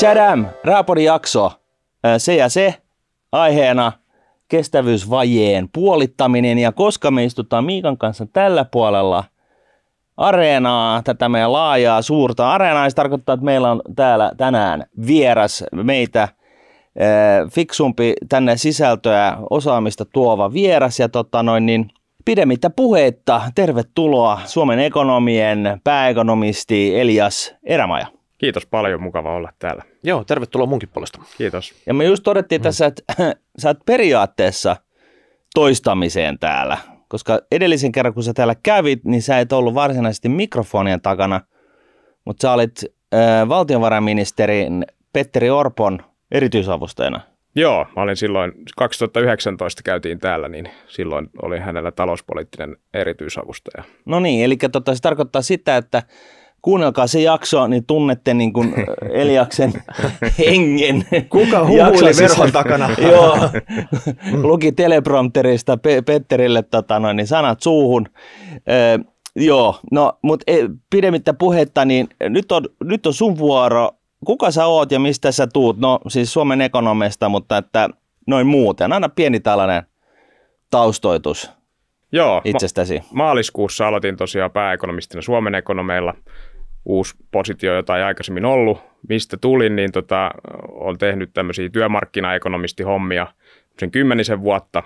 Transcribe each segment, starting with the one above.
Chadam, Raapodin jakso. Se ja se aiheena kestävyysvajeen puolittaminen ja koska me istutaan Miikan kanssa tällä puolella areenaa, tätä meidän laajaa suurta areenaa, se tarkoittaa, että meillä on täällä tänään vieras meitä fiksumpi tänne sisältöä osaamista tuova vieras ja tota noin niin pidemmittä puheitta tervetuloa Suomen ekonomien pääekonomisti Elias Erämaja. Kiitos paljon, mukava olla täällä. Joo, tervetuloa munkin puolesta. Kiitos. Ja me just todettiin mm. tässä, että sä oot periaatteessa toistamiseen täällä, koska edellisen kerran kun sä täällä kävit, niin sä et ollut varsinaisesti mikrofonien takana, mutta sä olit äh, valtionvarainministerin Petteri Orpon erityisavustajana. Joo, mä olin silloin, 2019 käytiin täällä, niin silloin oli hänellä talouspoliittinen erityisavustaja. No niin, eli tota, se tarkoittaa sitä, että kuunnelkaa se jakso, niin tunnette niin kuin äh, Eliaksen hengen. Kuka huuli verhon takana? Joo, mm. luki teleprompterista Pe- Petterille tota noin, niin sanat suuhun. Öö, joo, no mutta e, pidemmittä puhetta, niin nyt on, nyt on sun vuoro. Kuka sä oot ja mistä sä tuut? No siis Suomen ekonomista, mutta että noin muuten. Anna pieni tällainen taustoitus Joo, itsestäsi. Ma- maaliskuussa aloitin tosiaan pääekonomistina Suomen ekonomeilla – uusi positio, jota ei aikaisemmin ollut, mistä tulin, niin tota, olen tehnyt tämmöisiä työmarkkinaekonomistihommia sen kymmenisen vuotta,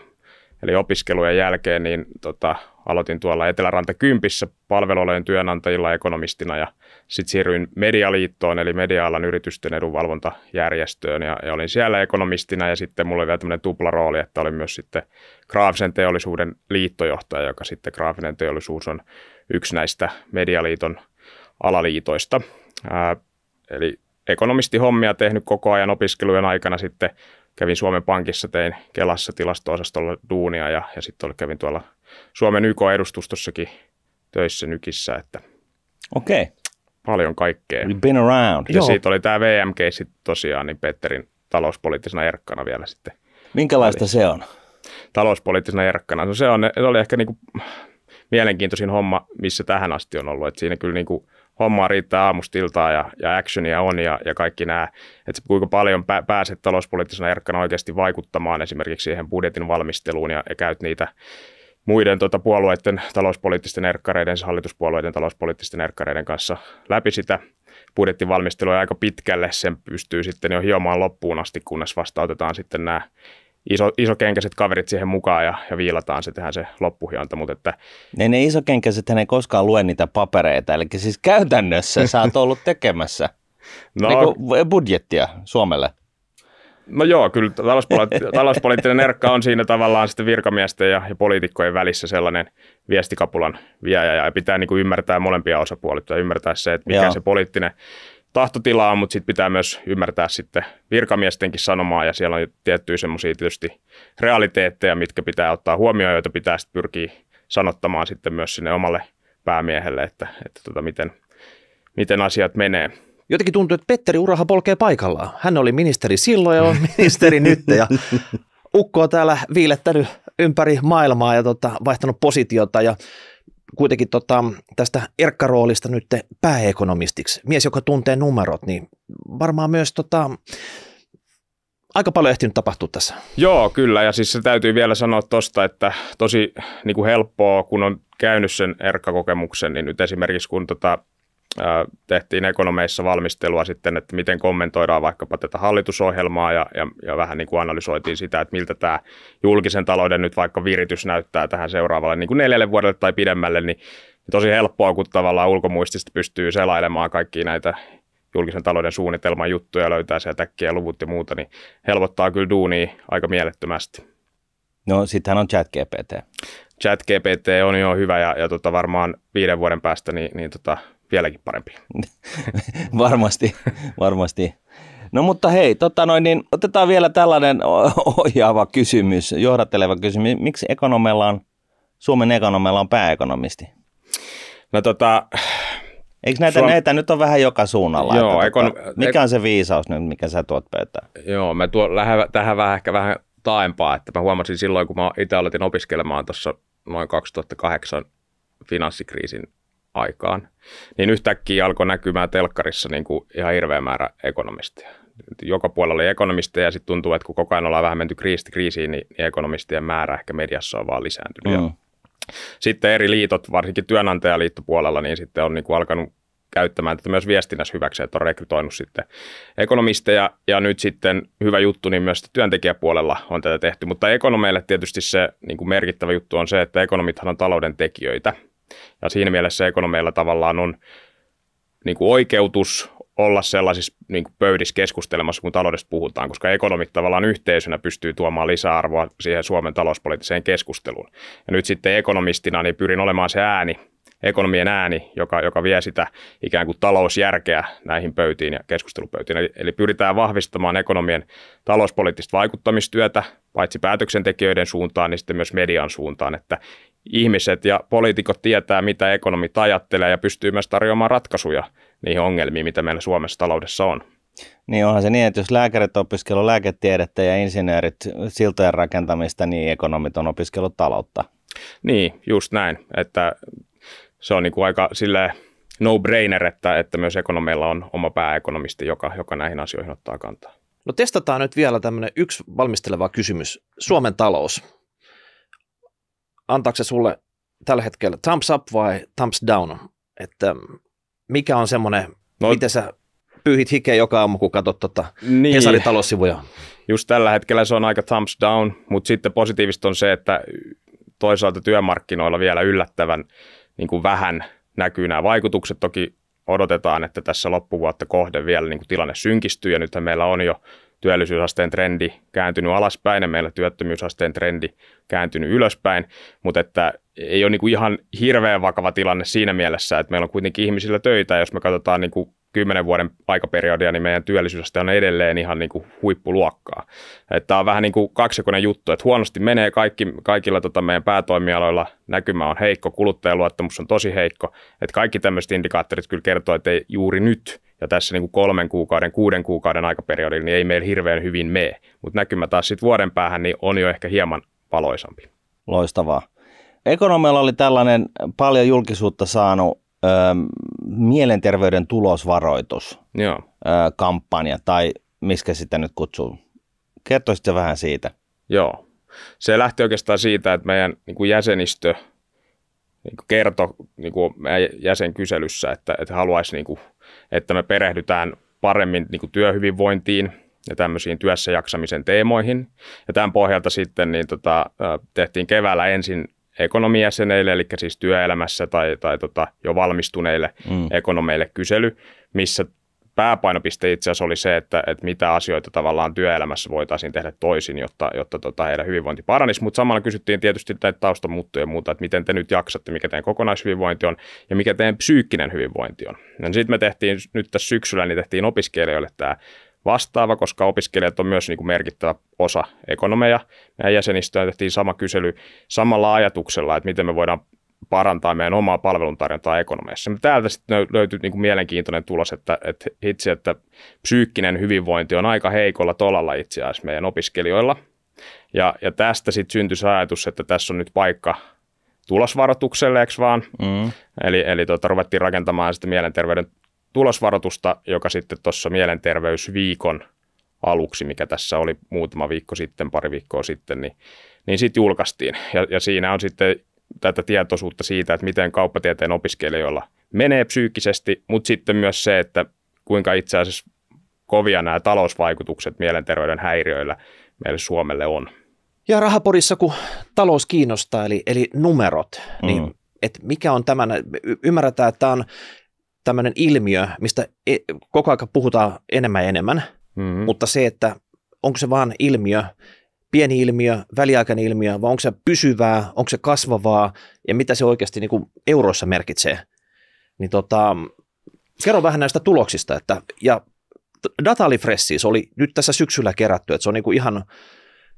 eli opiskelujen jälkeen, niin tota, aloitin tuolla Eteläranta Kympissä palvelualojen työnantajilla ekonomistina ja sitten siirryin Medialiittoon, eli media-alan yritysten edunvalvontajärjestöön ja, ja olin siellä ekonomistina ja sitten mulla oli vielä tämmöinen tuplarooli, että olin myös sitten graafisen teollisuuden liittojohtaja, joka sitten graafinen teollisuus on yksi näistä Medialiiton – alaliitoista. Ää, eli ekonomistihommia tehnyt koko ajan opiskelujen aikana sitten kävin Suomen Pankissa, tein Kelassa tilasto-osastolla duunia ja, ja sitten kävin tuolla Suomen YK-edustustossakin töissä nykissä, että Okei. paljon kaikkea. You've been around. Ja Joo. siitä oli tämä vm sitten tosiaan, niin Petterin talouspoliittisena erkkana vielä sitten. Minkälaista Eli se on? Talouspoliittisena erkkana. No se, on, se oli ehkä niinku mielenkiintoisin homma, missä tähän asti on ollut. Et siinä kyllä niinku, hommaa riittää aamustiltaa ja, ja actionia on ja, ja kaikki nämä, että kuinka paljon pä, pääset talouspoliittisena erkkana oikeasti vaikuttamaan esimerkiksi siihen budjetin valmisteluun ja, ja käyt niitä muiden tuota, puolueiden talouspoliittisten erkkareiden, siis hallituspuolueiden talouspoliittisten erkkareiden kanssa läpi sitä budjettivalmistelua aika pitkälle. Sen pystyy sitten jo hiomaan loppuun asti, kunnes vastautetaan sitten nämä iso, isokenkäiset kaverit siihen mukaan ja, ja viilataan se, tehdään se loppuhionta. Mutta että... Ne, ne isokenkäiset hän ei koskaan lue niitä papereita, eli siis käytännössä sä oot ollut tekemässä no, niin budjettia Suomelle. No joo, kyllä talouspoliittinen, talouspoliittinen erkka on siinä tavallaan sitten virkamiesten ja, ja poliitikkojen välissä sellainen viestikapulan viejä ja pitää niin kuin ymmärtää molempia osapuolia ja ymmärtää se, että mikä joo. se poliittinen tahtotilaa, mutta sitten pitää myös ymmärtää sitten virkamiestenkin sanomaa ja siellä on tiettyjä semmoisia tietysti realiteetteja, mitkä pitää ottaa huomioon, joita pitää sitten pyrkiä sanottamaan sitten myös sinne omalle päämiehelle, että, että tota, miten, miten asiat menee. Jotenkin tuntuu, että Petteri Uraha polkee paikallaan. Hän oli ministeri silloin ja on ministeri nyt ja ukko on täällä viilettänyt ympäri maailmaa ja tota, vaihtanut positiota ja kuitenkin tota, tästä erkkaroolista nyt pääekonomistiksi. Mies, joka tuntee numerot, niin varmaan myös tota, aika paljon ehtinyt tapahtua tässä. Joo, kyllä. Ja siis se täytyy vielä sanoa tuosta, että tosi niin kuin helppoa, kun on käynyt sen erkkakokemuksen, niin nyt esimerkiksi kun tota, tehtiin ekonomeissa valmistelua sitten, että miten kommentoidaan vaikkapa tätä hallitusohjelmaa ja, ja, ja vähän niin kuin analysoitiin sitä, että miltä tämä julkisen talouden nyt vaikka viritys näyttää tähän seuraavalle niin kuin neljälle vuodelle tai pidemmälle, niin tosi helppoa, kun tavallaan ulkomuistista pystyy selailemaan kaikki näitä julkisen talouden suunnitelman juttuja, löytää sieltä äkkiä luvut ja muuta, niin helpottaa kyllä duuni aika mielettömästi. No sittenhän on ChatGPT. ChatGPT on jo hyvä ja, ja tota, varmaan viiden vuoden päästä niin, niin tota, vieläkin parempi. varmasti, varmasti. No mutta hei, tota noin, niin otetaan vielä tällainen ohjaava kysymys, johdatteleva kysymys. Miksi ekonomella on, Suomen ekonomella on pääekonomisti? No tota... Eikö näitä, Suom... näitä nyt on vähän joka suunnalla? Joo, että, ekon... tota, mikä on se viisaus nyt, mikä sä tuot pöytään? Joo, mä tuon tähän vähän ehkä vähän taempaa, että mä huomasin silloin, kun mä itse aloitin opiskelemaan tuossa noin 2008 finanssikriisin aikaan, niin yhtäkkiä alkoi näkymään telkkarissa niin kuin ihan hirveä määrä ekonomistia. Joka puolella oli ekonomisteja ja sitten tuntuu, että kun koko ajan ollaan vähän menty kriisi kriisiin, niin, niin ekonomistien määrä ehkä mediassa on vaan lisääntynyt. Mm. Sitten eri liitot, varsinkin työnantajaliittopuolella, niin sitten on niin kuin alkanut käyttämään tätä myös viestinnässä hyväksi, että on rekrytoinut sitten ekonomisteja ja nyt sitten hyvä juttu, niin myös työntekijäpuolella on tätä tehty, mutta ekonomeille tietysti se niin kuin merkittävä juttu on se, että ekonomithan on talouden tekijöitä – ja siinä mielessä ekonomeilla tavallaan on niin kuin oikeutus olla sellaisissa niin kuin pöydissä keskustelemassa, kun taloudesta puhutaan, koska ekonomit tavallaan yhteisönä pystyy tuomaan lisäarvoa siihen Suomen talouspoliittiseen keskusteluun. Ja nyt sitten ekonomistina niin pyrin olemaan se ääni, ekonomien ääni, joka, joka vie sitä ikään kuin talousjärkeä näihin pöytiin ja keskustelupöytiin. Eli, eli pyritään vahvistamaan ekonomien talouspoliittista vaikuttamistyötä, paitsi päätöksentekijöiden suuntaan, niin sitten myös median suuntaan, että ihmiset ja poliitikot tietää, mitä ekonomit ajattelee ja pystyy myös tarjoamaan ratkaisuja niihin ongelmiin, mitä meillä Suomessa taloudessa on. Niin onhan se niin, että jos lääkärit on opiskellut lääketiedettä ja insinöörit siltojen rakentamista, niin ekonomit on opiskellut taloutta. Niin, just näin. Että se on niin kuin aika sille no-brainer, että, että myös ekonomeilla on oma pääekonomisti, joka, joka näihin asioihin ottaa kantaa. No testataan nyt vielä tämmöinen yksi valmisteleva kysymys. Suomen talous antaako se sulle tällä hetkellä thumbs up vai thumbs down? Että mm, mikä on semmoinen, no, miten sä pyyhit hikeä joka aamu, kun katsot tota niin. Hesarin taloussivuja? Just tällä hetkellä se on aika thumbs down, mutta sitten positiivista on se, että toisaalta työmarkkinoilla vielä yllättävän niin kuin vähän näkyy nämä vaikutukset. Toki odotetaan, että tässä loppuvuotta kohden vielä niin kuin tilanne synkistyy ja nythän meillä on jo työllisyysasteen trendi kääntynyt alaspäin ja meillä työttömyysasteen trendi kääntynyt ylöspäin, mutta että ei ole niin kuin ihan hirveän vakava tilanne siinä mielessä, että meillä on kuitenkin ihmisillä töitä, ja jos me katsotaan niin kuin 10 vuoden aikaperiodia, niin meidän työllisyysaste on edelleen ihan niin kuin huippuluokkaa. Tämä on vähän niin kuin kaksikoinen juttu, että huonosti menee kaikki, kaikilla tota meidän päätoimialoilla, näkymä on heikko, kuluttajaluottamus on tosi heikko, että kaikki tämmöiset indikaattorit kyllä kertoo, että ei juuri nyt ja tässä niin kuin kolmen kuukauden, kuuden kuukauden aikaperiodilla niin ei meillä hirveän hyvin mene. Mutta näkymä taas sitten vuoden päähän niin on jo ehkä hieman valoisampi. Loistavaa. Ekonomialla oli tällainen paljon julkisuutta saanut ö, mielenterveyden tulosvaroitus Joo. Ö, kampanja tai miskä sitä nyt kutsuu. Kertoisitko vähän siitä? Joo. Se lähti oikeastaan siitä, että meidän niin kuin jäsenistö niin kuin kertoi niin kuin meidän jäsenkyselyssä, että, että haluaisi niin kuin että me perehdytään paremmin niin kuin työhyvinvointiin ja tämmöisiin työssä jaksamisen teemoihin. Ja tämän pohjalta sitten niin tota, tehtiin keväällä ensin ekonomiajäseneille, eli siis työelämässä tai, tai tota, jo valmistuneille mm. ekonomeille kysely, missä pääpainopiste itse asiassa oli se, että, että mitä asioita tavallaan työelämässä voitaisiin tehdä toisin, jotta, jotta tota heidän hyvinvointi paranisi, mutta samalla kysyttiin tietysti näitä taustamuuttuja ja muuta, että miten te nyt jaksatte, mikä teidän kokonaishyvinvointi on ja mikä teidän psyykkinen hyvinvointi on. No, Sitten me tehtiin nyt tässä syksyllä, niin tehtiin opiskelijoille tämä vastaava, koska opiskelijat on myös niin kuin merkittävä osa ekonomeja. Meidän jäsenistöön tehtiin sama kysely samalla ajatuksella, että miten me voidaan parantaa meidän omaa palveluntarjontaa ekonomiassa. Täältä sitten löytyy niin kuin mielenkiintoinen tulos, että, että itse, että psyykkinen hyvinvointi on aika heikolla tolalla itse asiassa meidän opiskelijoilla. Ja, ja tästä sitten syntyi se ajatus, että tässä on nyt paikka tulosvaroitukselle, eikö vaan? Mm. Eli, eli tuota, ruvettiin rakentamaan sitä mielenterveyden tulosvaroitusta, joka sitten tuossa mielenterveysviikon aluksi, mikä tässä oli muutama viikko sitten, pari viikkoa sitten, niin, niin sitten julkaistiin. Ja, ja siinä on sitten tätä tietoisuutta siitä, että miten kauppatieteen opiskelijoilla menee psyykkisesti, mutta sitten myös se, että kuinka itse asiassa kovia nämä talousvaikutukset mielenterveyden häiriöillä meille Suomelle on. Ja Rahaporissa, kun talous kiinnostaa, eli, eli numerot, niin mm. niin et mikä on tämän, y- ymmärretään, että tämä on tämmöinen ilmiö, mistä e- koko ajan puhutaan enemmän ja enemmän, mm. mutta se, että onko se vaan ilmiö, pieni ilmiö, väliaikainen ilmiö, vai onko se pysyvää, onko se kasvavaa ja mitä se oikeasti niin kuin euroissa merkitsee. Niin tota, kerro vähän näistä tuloksista. Että, ja data oli fressi, se oli nyt tässä syksyllä kerätty, että se on niin kuin ihan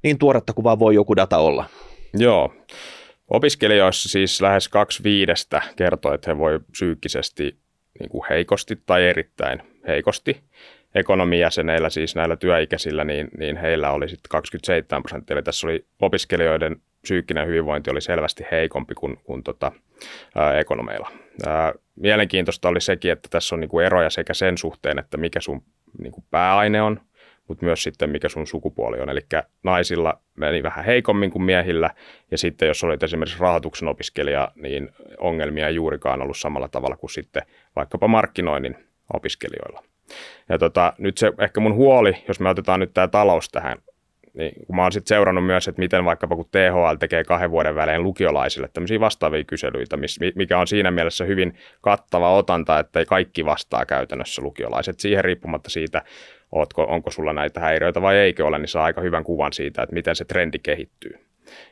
niin tuoretta kuin vaan voi joku data olla. Joo. Opiskelijoissa siis lähes kaksi viidestä kertoi, että he voi psyykkisesti niin kuin heikosti tai erittäin heikosti ekonomijäseneillä, siis näillä työikäisillä, niin, niin heillä oli sitten 27 prosenttia. Eli tässä oli opiskelijoiden psyykkinen hyvinvointi oli selvästi heikompi kuin, kuin tota, ää, ekonomeilla. Ää, mielenkiintoista oli sekin, että tässä on niinku eroja sekä sen suhteen, että mikä sun niinku pääaine on, mutta myös sitten mikä sun sukupuoli on. Eli naisilla meni vähän heikommin kuin miehillä, ja sitten jos olit esimerkiksi rahoituksen opiskelija, niin ongelmia ei juurikaan ollut samalla tavalla kuin sitten vaikkapa markkinoinnin opiskelijoilla. Ja tota, nyt se ehkä mun huoli, jos me otetaan nyt tämä talous tähän, niin kun mä oon sitten seurannut myös, että miten vaikkapa kun THL tekee kahden vuoden välein lukiolaisille tämmöisiä vastaavia kyselyitä, mikä on siinä mielessä hyvin kattava otanta, että ei kaikki vastaa käytännössä lukiolaiset siihen riippumatta siitä, ootko, onko sulla näitä häiriöitä vai eikö ole, niin saa aika hyvän kuvan siitä, että miten se trendi kehittyy.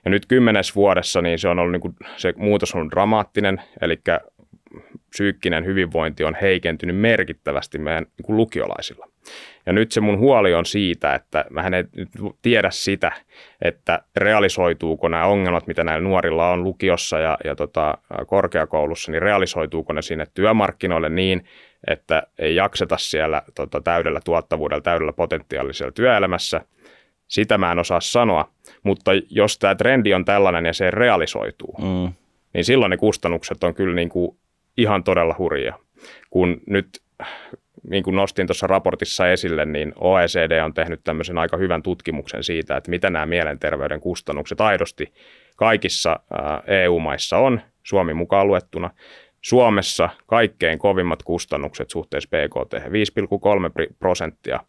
Ja nyt kymmenes vuodessa niin se on ollut niin kuin, se muutos on dramaattinen, eli psyykkinen hyvinvointi on heikentynyt merkittävästi meidän niin kuin lukiolaisilla. Ja nyt se mun huoli on siitä, että mä en nyt tiedä sitä, että realisoituuko nämä ongelmat, mitä näillä nuorilla on lukiossa ja, ja tota, korkeakoulussa, niin realisoituuko ne sinne työmarkkinoille niin, että ei jakseta siellä tota, täydellä tuottavuudella, täydellä potentiaalisella työelämässä. Sitä mä en osaa sanoa, mutta jos tämä trendi on tällainen ja se realisoituu, mm. niin silloin ne kustannukset on kyllä niin kuin ihan todella hurjia. Kun nyt, niin kuin nostin tuossa raportissa esille, niin OECD on tehnyt tämmöisen aika hyvän tutkimuksen siitä, että mitä nämä mielenterveyden kustannukset aidosti kaikissa EU-maissa on, Suomi mukaan luettuna. Suomessa kaikkein kovimmat kustannukset suhteessa BKT, 5,3 prosenttia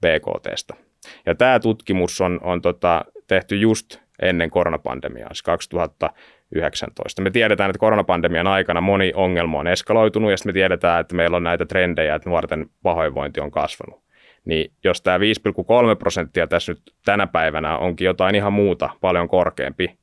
BKTstä. Ja tämä tutkimus on, on tota, tehty just ennen koronapandemiaa, siis 2019. Me tiedetään, että koronapandemian aikana moni ongelma on eskaloitunut ja sitten me tiedetään, että meillä on näitä trendejä, että nuorten pahoinvointi on kasvanut. Niin jos tämä 5,3 prosenttia tässä nyt tänä päivänä onkin jotain ihan muuta, paljon korkeampi,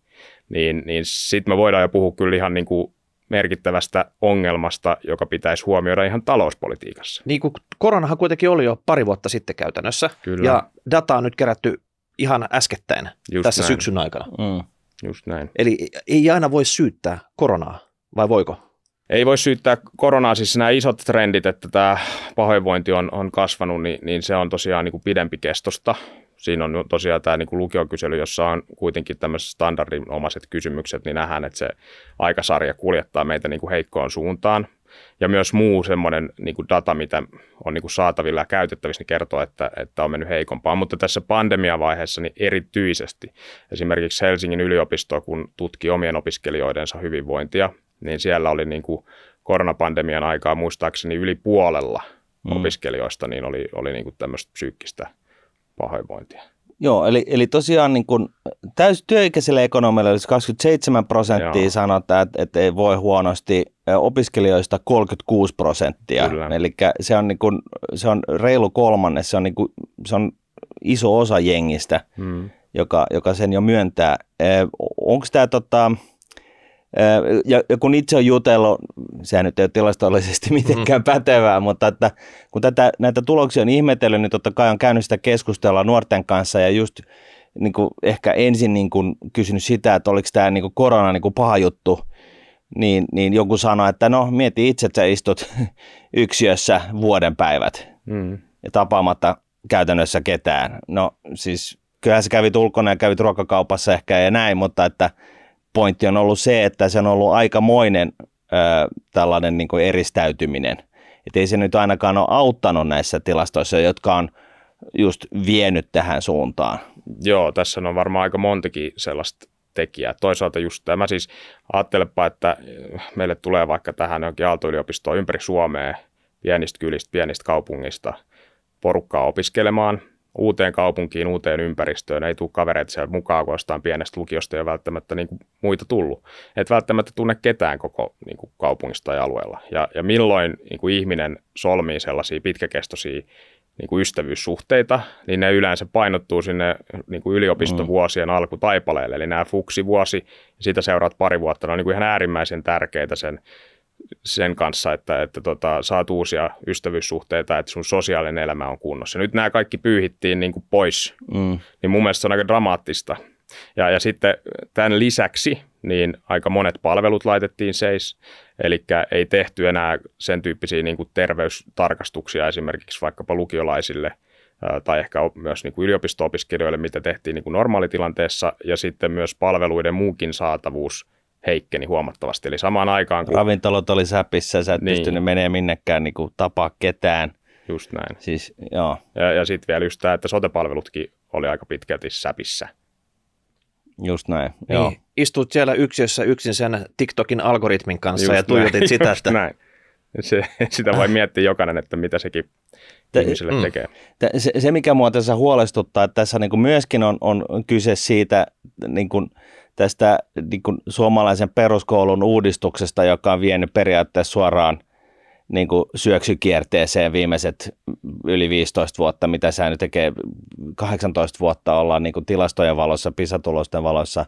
niin, niin sitten me voidaan jo puhua kyllä ihan niin kuin merkittävästä ongelmasta, joka pitäisi huomioida ihan talouspolitiikassa. Niin kuin koronahan kuitenkin oli jo pari vuotta sitten käytännössä, Kyllä. ja dataa on nyt kerätty ihan äskettäin Just tässä näin. syksyn aikana. Mm. Just näin. Eli ei aina voi syyttää koronaa, vai voiko? Ei voi syyttää koronaa, siis nämä isot trendit, että tämä pahoinvointi on, on kasvanut, niin, niin se on tosiaan niin kuin pidempi kestosta. Siinä on tosiaan tämä niin kuin lukiokysely, jossa on kuitenkin tämmöiset standardinomaiset kysymykset, niin nähdään, että se aikasarja kuljettaa meitä niin kuin heikkoon suuntaan ja myös muu semmoinen niin kuin data, mitä on niin kuin saatavilla ja käytettävissä, niin kertoo, että, että on mennyt heikompaa. Mutta tässä pandemiavaiheessa niin erityisesti esimerkiksi Helsingin yliopisto, kun tutki omien opiskelijoidensa hyvinvointia, niin siellä oli niin kuin koronapandemian aikaa muistaakseni yli puolella mm. opiskelijoista niin oli, oli niin kuin tämmöistä psyykkistä pahoinvointia. Joo, eli, eli tosiaan niin kun täys työikäisille ekonomille 27 prosenttia sanotaan, että, että ei voi huonosti, opiskelijoista 36 prosenttia. Eli se on, niin kuin, se on reilu kolmannes, se on, niin kuin, se on iso osa jengistä, hmm. joka, joka sen jo myöntää. Onko tämä tota, ja, ja kun itse on jutellut, sehän nyt ei ole tilastollisesti mitenkään mm. pätevää, mutta että kun tätä, näitä tuloksia on ihmetellyt, niin totta kai on käynyt sitä keskustella nuorten kanssa ja just niin kuin ehkä ensin niin kuin kysynyt sitä, että oliko tämä niin kuin korona niin kuin paha juttu niin, niin joku sanoi, että no mieti itse, että sä istut yksiössä vuoden päivät mm. ja tapaamatta käytännössä ketään. No siis kyllähän sä kävit ulkona ja kävit ruokakaupassa ehkä ja näin, mutta että pointti on ollut se, että se on ollut aikamoinen ö, tällainen niin eristäytyminen. Että ei se nyt ainakaan ole auttanut näissä tilastoissa, jotka on just vienyt tähän suuntaan. Joo, tässä on varmaan aika montakin sellaista tekijä. Toisaalta just tämä siis, ajattelepa, että äh, meille tulee vaikka tähän jonkin aaltoyliopistoon ympäri Suomea, pienistä kylistä, pienistä kaupungista porukkaa opiskelemaan uuteen kaupunkiin, uuteen ympäristöön. Ei tule kavereita siellä mukaan, kun jostain pienestä lukiosta ei ole välttämättä niin kuin muita tullut. Et välttämättä tunne ketään koko niin kuin kaupungista tai alueella. Ja, ja milloin niin kuin ihminen solmii sellaisia pitkäkestoisia niin kuin ystävyyssuhteita, niin ne yleensä painottuu sinne niin kuin yliopistovuosien mm. alkutaipaleelle. Eli nämä fuksivuosi ja siitä seuraat pari vuotta, ne on niin kuin ihan äärimmäisen tärkeitä sen, sen kanssa, että, että tota, saat uusia ystävyyssuhteita, että sun sosiaalinen elämä on kunnossa. Nyt nämä kaikki pyyhittiin niin kuin pois, mm. niin mun mielestä se on aika dramaattista. Ja, ja sitten tämän lisäksi niin aika monet palvelut laitettiin seis, eli ei tehty enää sen tyyppisiä niin kuin terveystarkastuksia esimerkiksi vaikkapa lukiolaisille tai ehkä myös niin kuin yliopisto-opiskelijoille, mitä tehtiin niin kuin normaalitilanteessa, ja sitten myös palveluiden muukin saatavuus heikkeni huomattavasti. Eli samaan aikaan kun... Ravintolat oli säpissä, sä et niin. pystynyt menemään minnekään niin kuin tapaa ketään. Just näin. Siis, joo. Ja, ja sitten vielä just tämä, että sotepalvelutkin oli aika pitkälti säpissä. Just näin, niin, joo. Istut siellä yksiössä yksin sen TikTokin algoritmin kanssa Just ja tuijotit näin. sitä. Just näin. Se, sitä voi miettiä jokainen, että mitä sekin Te, ihmiselle mm. tekee. Te, se, se, mikä mua tässä huolestuttaa, että tässä niin kuin myöskin on, on kyse siitä niin kuin, tästä niin kuin suomalaisen peruskoulun uudistuksesta, joka on vienyt periaatteessa suoraan niin kuin syöksykierteeseen viimeiset yli 15 vuotta, mitä sä nyt tekee 18 vuotta ollaan niin kuin tilastojen valossa, pisatulosten valossa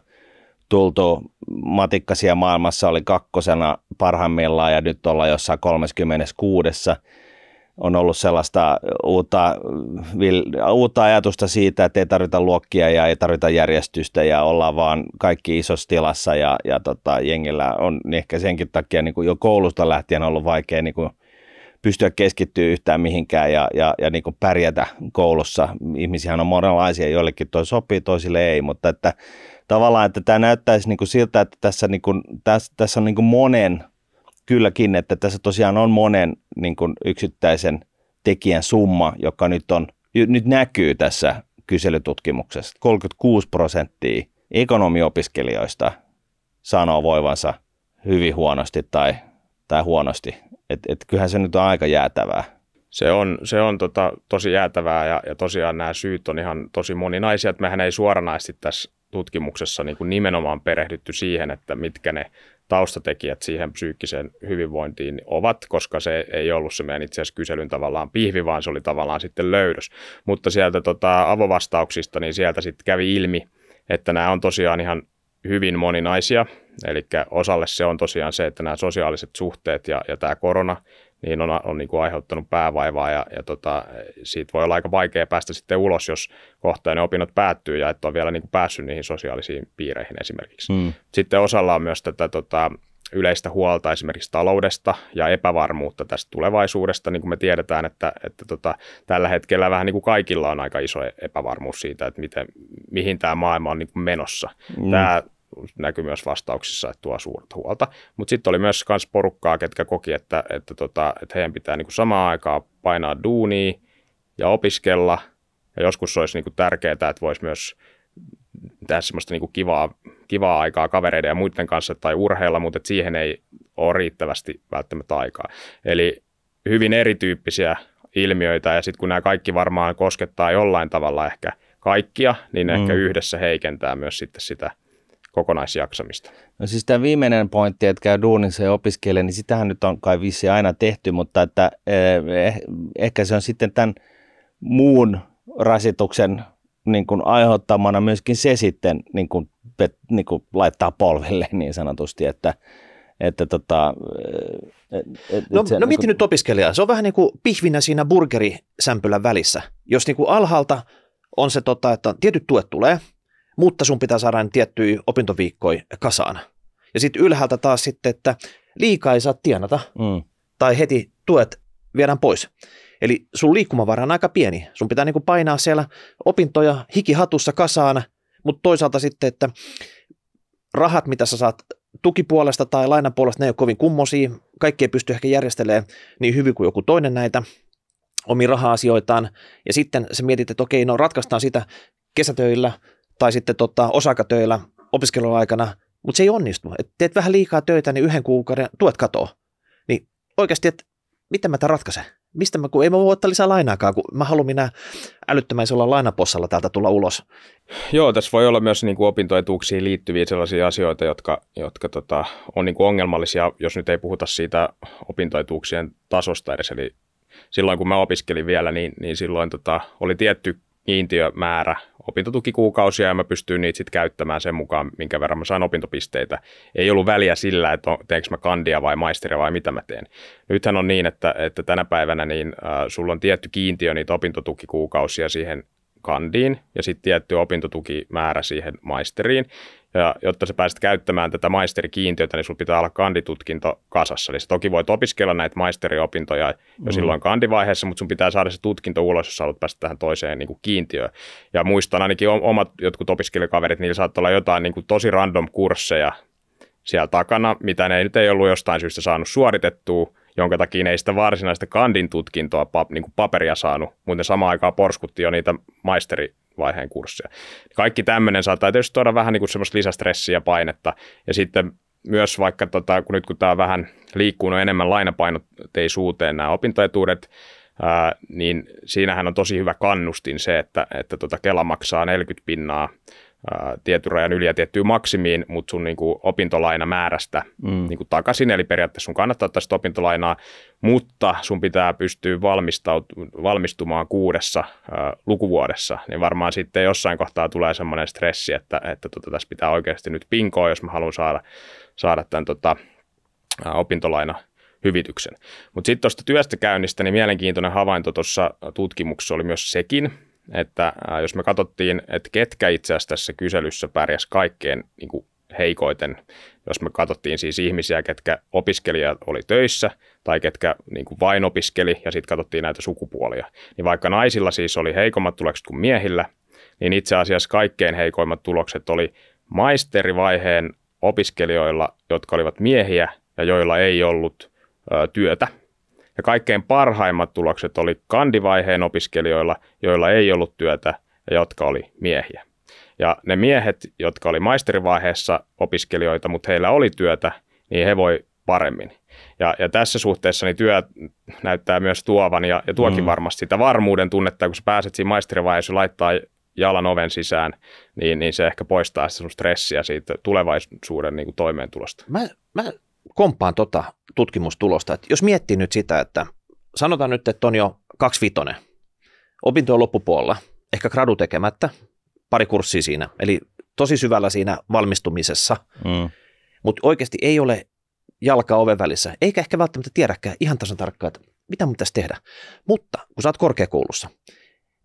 tultu matikkasia maailmassa oli kakkosena parhaimmillaan ja nyt ollaan jossain 36 on ollut sellaista uutta, uutta ajatusta siitä, että ei tarvita luokkia ja ei tarvita järjestystä ja ollaan vaan kaikki isossa tilassa ja, ja tota, jengillä on niin ehkä senkin takia niin kuin jo koulusta lähtien ollut vaikea niin kuin pystyä keskittyä yhtään mihinkään ja, ja, ja niin kuin pärjätä koulussa. ihmisiä on monenlaisia, joillekin toi sopii, toisille ei, mutta että tavallaan että tämä näyttäisi niin kuin siltä, että tässä, niin kuin, tässä, tässä on niin kuin monen – kylläkin, että tässä tosiaan on monen niin kuin yksittäisen tekijän summa, joka nyt, on, nyt näkyy tässä kyselytutkimuksessa. 36 prosenttia ekonomiopiskelijoista sanoo voivansa hyvin huonosti tai, tai huonosti. Et, et kyllähän se nyt on aika jäätävää. Se on, se on tota, tosi jäätävää ja, ja tosiaan nämä syyt on ihan tosi moninaisia. Että mehän ei suoranaisesti tässä tutkimuksessa niin kuin nimenomaan perehdytty siihen, että mitkä ne taustatekijät siihen psyykkiseen hyvinvointiin ovat, koska se ei ollut se meidän itse asiassa kyselyn tavallaan pihvi, vaan se oli tavallaan sitten löydös. Mutta sieltä tota, avovastauksista, niin sieltä sitten kävi ilmi, että nämä on tosiaan ihan hyvin moninaisia, eli osalle se on tosiaan se, että nämä sosiaaliset suhteet ja, ja tämä korona niin on, on niin kuin aiheuttanut päävaivaa ja, ja tota, siitä voi olla aika vaikea päästä sitten ulos, jos kohta ne opinnot päättyy ja et ole vielä niin kuin päässyt niihin sosiaalisiin piireihin esimerkiksi. Mm. Sitten osalla on myös tätä tota, yleistä huolta esimerkiksi taloudesta ja epävarmuutta tästä tulevaisuudesta, niin kuin me tiedetään, että, että tota, tällä hetkellä vähän niin kuin kaikilla on aika iso epävarmuus siitä, että miten, mihin tämä maailma on niin kuin menossa. Mm. Tämä näkyy myös vastauksissa, että tuo suurta huolta. Mutta sitten oli myös kans porukkaa, ketkä koki, että, että, tota, että heidän pitää niinku samaan aikaan painaa duunia ja opiskella. Ja joskus olisi niinku tärkeää, että voisi myös tehdä semmoista niinku kivaa, kivaa aikaa kavereiden ja muiden kanssa tai urheilla, mutta siihen ei ole riittävästi välttämättä aikaa. Eli hyvin erityyppisiä ilmiöitä ja sitten kun nämä kaikki varmaan koskettaa jollain tavalla ehkä kaikkia, niin mm. ehkä yhdessä heikentää myös sitten sitä – kokonaisjaksamista. No siis tämä viimeinen pointti, että käy duunissa ja opiskelee, niin sitähän nyt on kai vissi aina tehty, mutta että eh, eh ehkä se on sitten tämän muun rasituksen niin kuin aiheuttamana myöskin se sitten niin kuin, niin kuin laittaa polville niin sanotusti, että, että tota, eh, et, et no, se, no niin mieti kun... nyt opiskelijaa, se on vähän niin kuin pihvinä siinä burgerisämpylän välissä. Jos niin kuin alhaalta on se, tota, että tietyt tuet tulee, mutta sun pitää saada niin tiettyjä opintoviikkoja kasaan. Ja sitten ylhäältä taas sitten, että liikaa ei saa tienata mm. tai heti tuet viedään pois. Eli sun liikkumavara on aika pieni. Sun pitää niinku painaa siellä opintoja hikihatussa kasaan, mutta toisaalta sitten, että rahat, mitä sä saat tukipuolesta tai lainan puolesta, ne ei ole kovin kummosia. Kaikki ei pysty ehkä järjestelemään niin hyvin kuin joku toinen näitä omi raha-asioitaan. Ja sitten se mietit, että okei, no ratkaistaan sitä kesätöillä tai sitten tota, osakatöillä opiskeluaikana, mutta se ei onnistu. Et teet vähän liikaa töitä, niin yhden kuukauden tuet katoa. Niin oikeasti, että miten mä tämän ratkaisen? Mistä mä, kun ei mä voi ottaa lisää lainaakaan, kun mä haluan minä älyttömäisellä olla lainapossalla täältä tulla ulos. Joo, tässä voi olla myös niin kuin opintoetuuksiin liittyviä sellaisia asioita, jotka, jotka tota, on niin kuin ongelmallisia, jos nyt ei puhuta siitä opintoetuuksien tasosta edes. Eli silloin kun mä opiskelin vielä, niin, niin silloin tota, oli tietty kiintiömäärä opintotukikuukausia ja mä pystyin niitä sitten käyttämään sen mukaan, minkä verran mä saan opintopisteitä. Ei ollut väliä sillä, että teenkö mä kandia vai maisteria vai mitä mä teen. Nythän on niin, että, että tänä päivänä niin, äh, sulla on tietty kiintiö niitä opintotukikuukausia siihen kandiin ja sitten tietty opintotukimäärä siihen maisteriin. Ja jotta sä pääset käyttämään tätä maisterikiintiötä, niin sulla pitää olla kanditutkinto kasassa. Eli sä toki voit opiskella näitä maisteriopintoja jo mm. silloin kandivaiheessa, mutta sun pitää saada se tutkinto ulos, jos haluat päästä tähän toiseen niin kuin kiintiöön. Ja muistan ainakin omat jotkut opiskelijakaverit, niillä saattaa olla jotain niin kuin tosi random kursseja siellä takana, mitä ne nyt ei ollut jostain syystä saanut suoritettua, jonka takia ne ei sitä varsinaista kandin tutkintoa, pap, niin kuin paperia saanut, mutta ne samaan aikaan porskutti jo niitä maisteri vaiheen kurssia. Kaikki tämmöinen saattaa tietysti tuoda vähän niin kuin semmoista lisästressiä ja painetta. Ja sitten myös vaikka tota, kun nyt kun tämä vähän liikkuu no enemmän lainapainotteisuuteen nämä opintoetuudet, ää, niin siinähän on tosi hyvä kannustin se, että, että tota Kela maksaa 40 pinnaa tietyn rajan yli ja tiettyyn maksimiin, mutta sun niin kuin opintolainamäärästä mm. niin kuin takaisin. Eli periaatteessa sun kannattaa tästä opintolainaa, mutta sun pitää pystyä valmistaut- valmistumaan kuudessa ää, lukuvuodessa. Niin varmaan sitten jossain kohtaa tulee semmoinen stressi, että, että tota, tässä pitää oikeasti nyt pinkoa, jos mä haluan saada, saada tämän tota, ää, opintolaina hyvityksen. Mutta sitten tuosta työstä käynnistä, niin mielenkiintoinen havainto tuossa tutkimuksessa oli myös sekin, että äh, jos me katsottiin, että ketkä itse asiassa tässä kyselyssä pärjäs kaikkein niin kuin heikoiten, jos me katsottiin siis ihmisiä, ketkä opiskelijat oli töissä tai ketkä niin kuin vain opiskeli ja sitten katsottiin näitä sukupuolia, niin vaikka naisilla siis oli heikommat tulokset kuin miehillä, niin itse asiassa kaikkein heikoimmat tulokset oli maisterivaiheen opiskelijoilla, jotka olivat miehiä ja joilla ei ollut ö, työtä ja kaikkein parhaimmat tulokset oli kandivaiheen opiskelijoilla, joilla ei ollut työtä ja jotka oli miehiä. Ja ne miehet, jotka oli maisterivaiheessa opiskelijoita, mutta heillä oli työtä, niin he voi paremmin. Ja, ja tässä suhteessa niin työ näyttää myös tuovan ja, ja tuokin mm. varmasti sitä varmuuden tunnetta, kun sä pääset siinä maisterivaiheessa laittaa jalan oven sisään, niin, niin se ehkä poistaa sitä stressiä siitä tulevaisuuden niin kuin toimeentulosta. Mä, mä komppaan tota tutkimustulosta. Että jos miettii nyt sitä, että sanotaan nyt, että on jo kaksivitonen, opinto on loppupuolella, ehkä gradu tekemättä, pari kurssia siinä, eli tosi syvällä siinä valmistumisessa, mm. mutta oikeasti ei ole jalkaa oven välissä, eikä ehkä välttämättä tiedäkään ihan tasan tarkkaan, että mitä mun pitäisi tehdä. Mutta kun sä oot korkeakoulussa,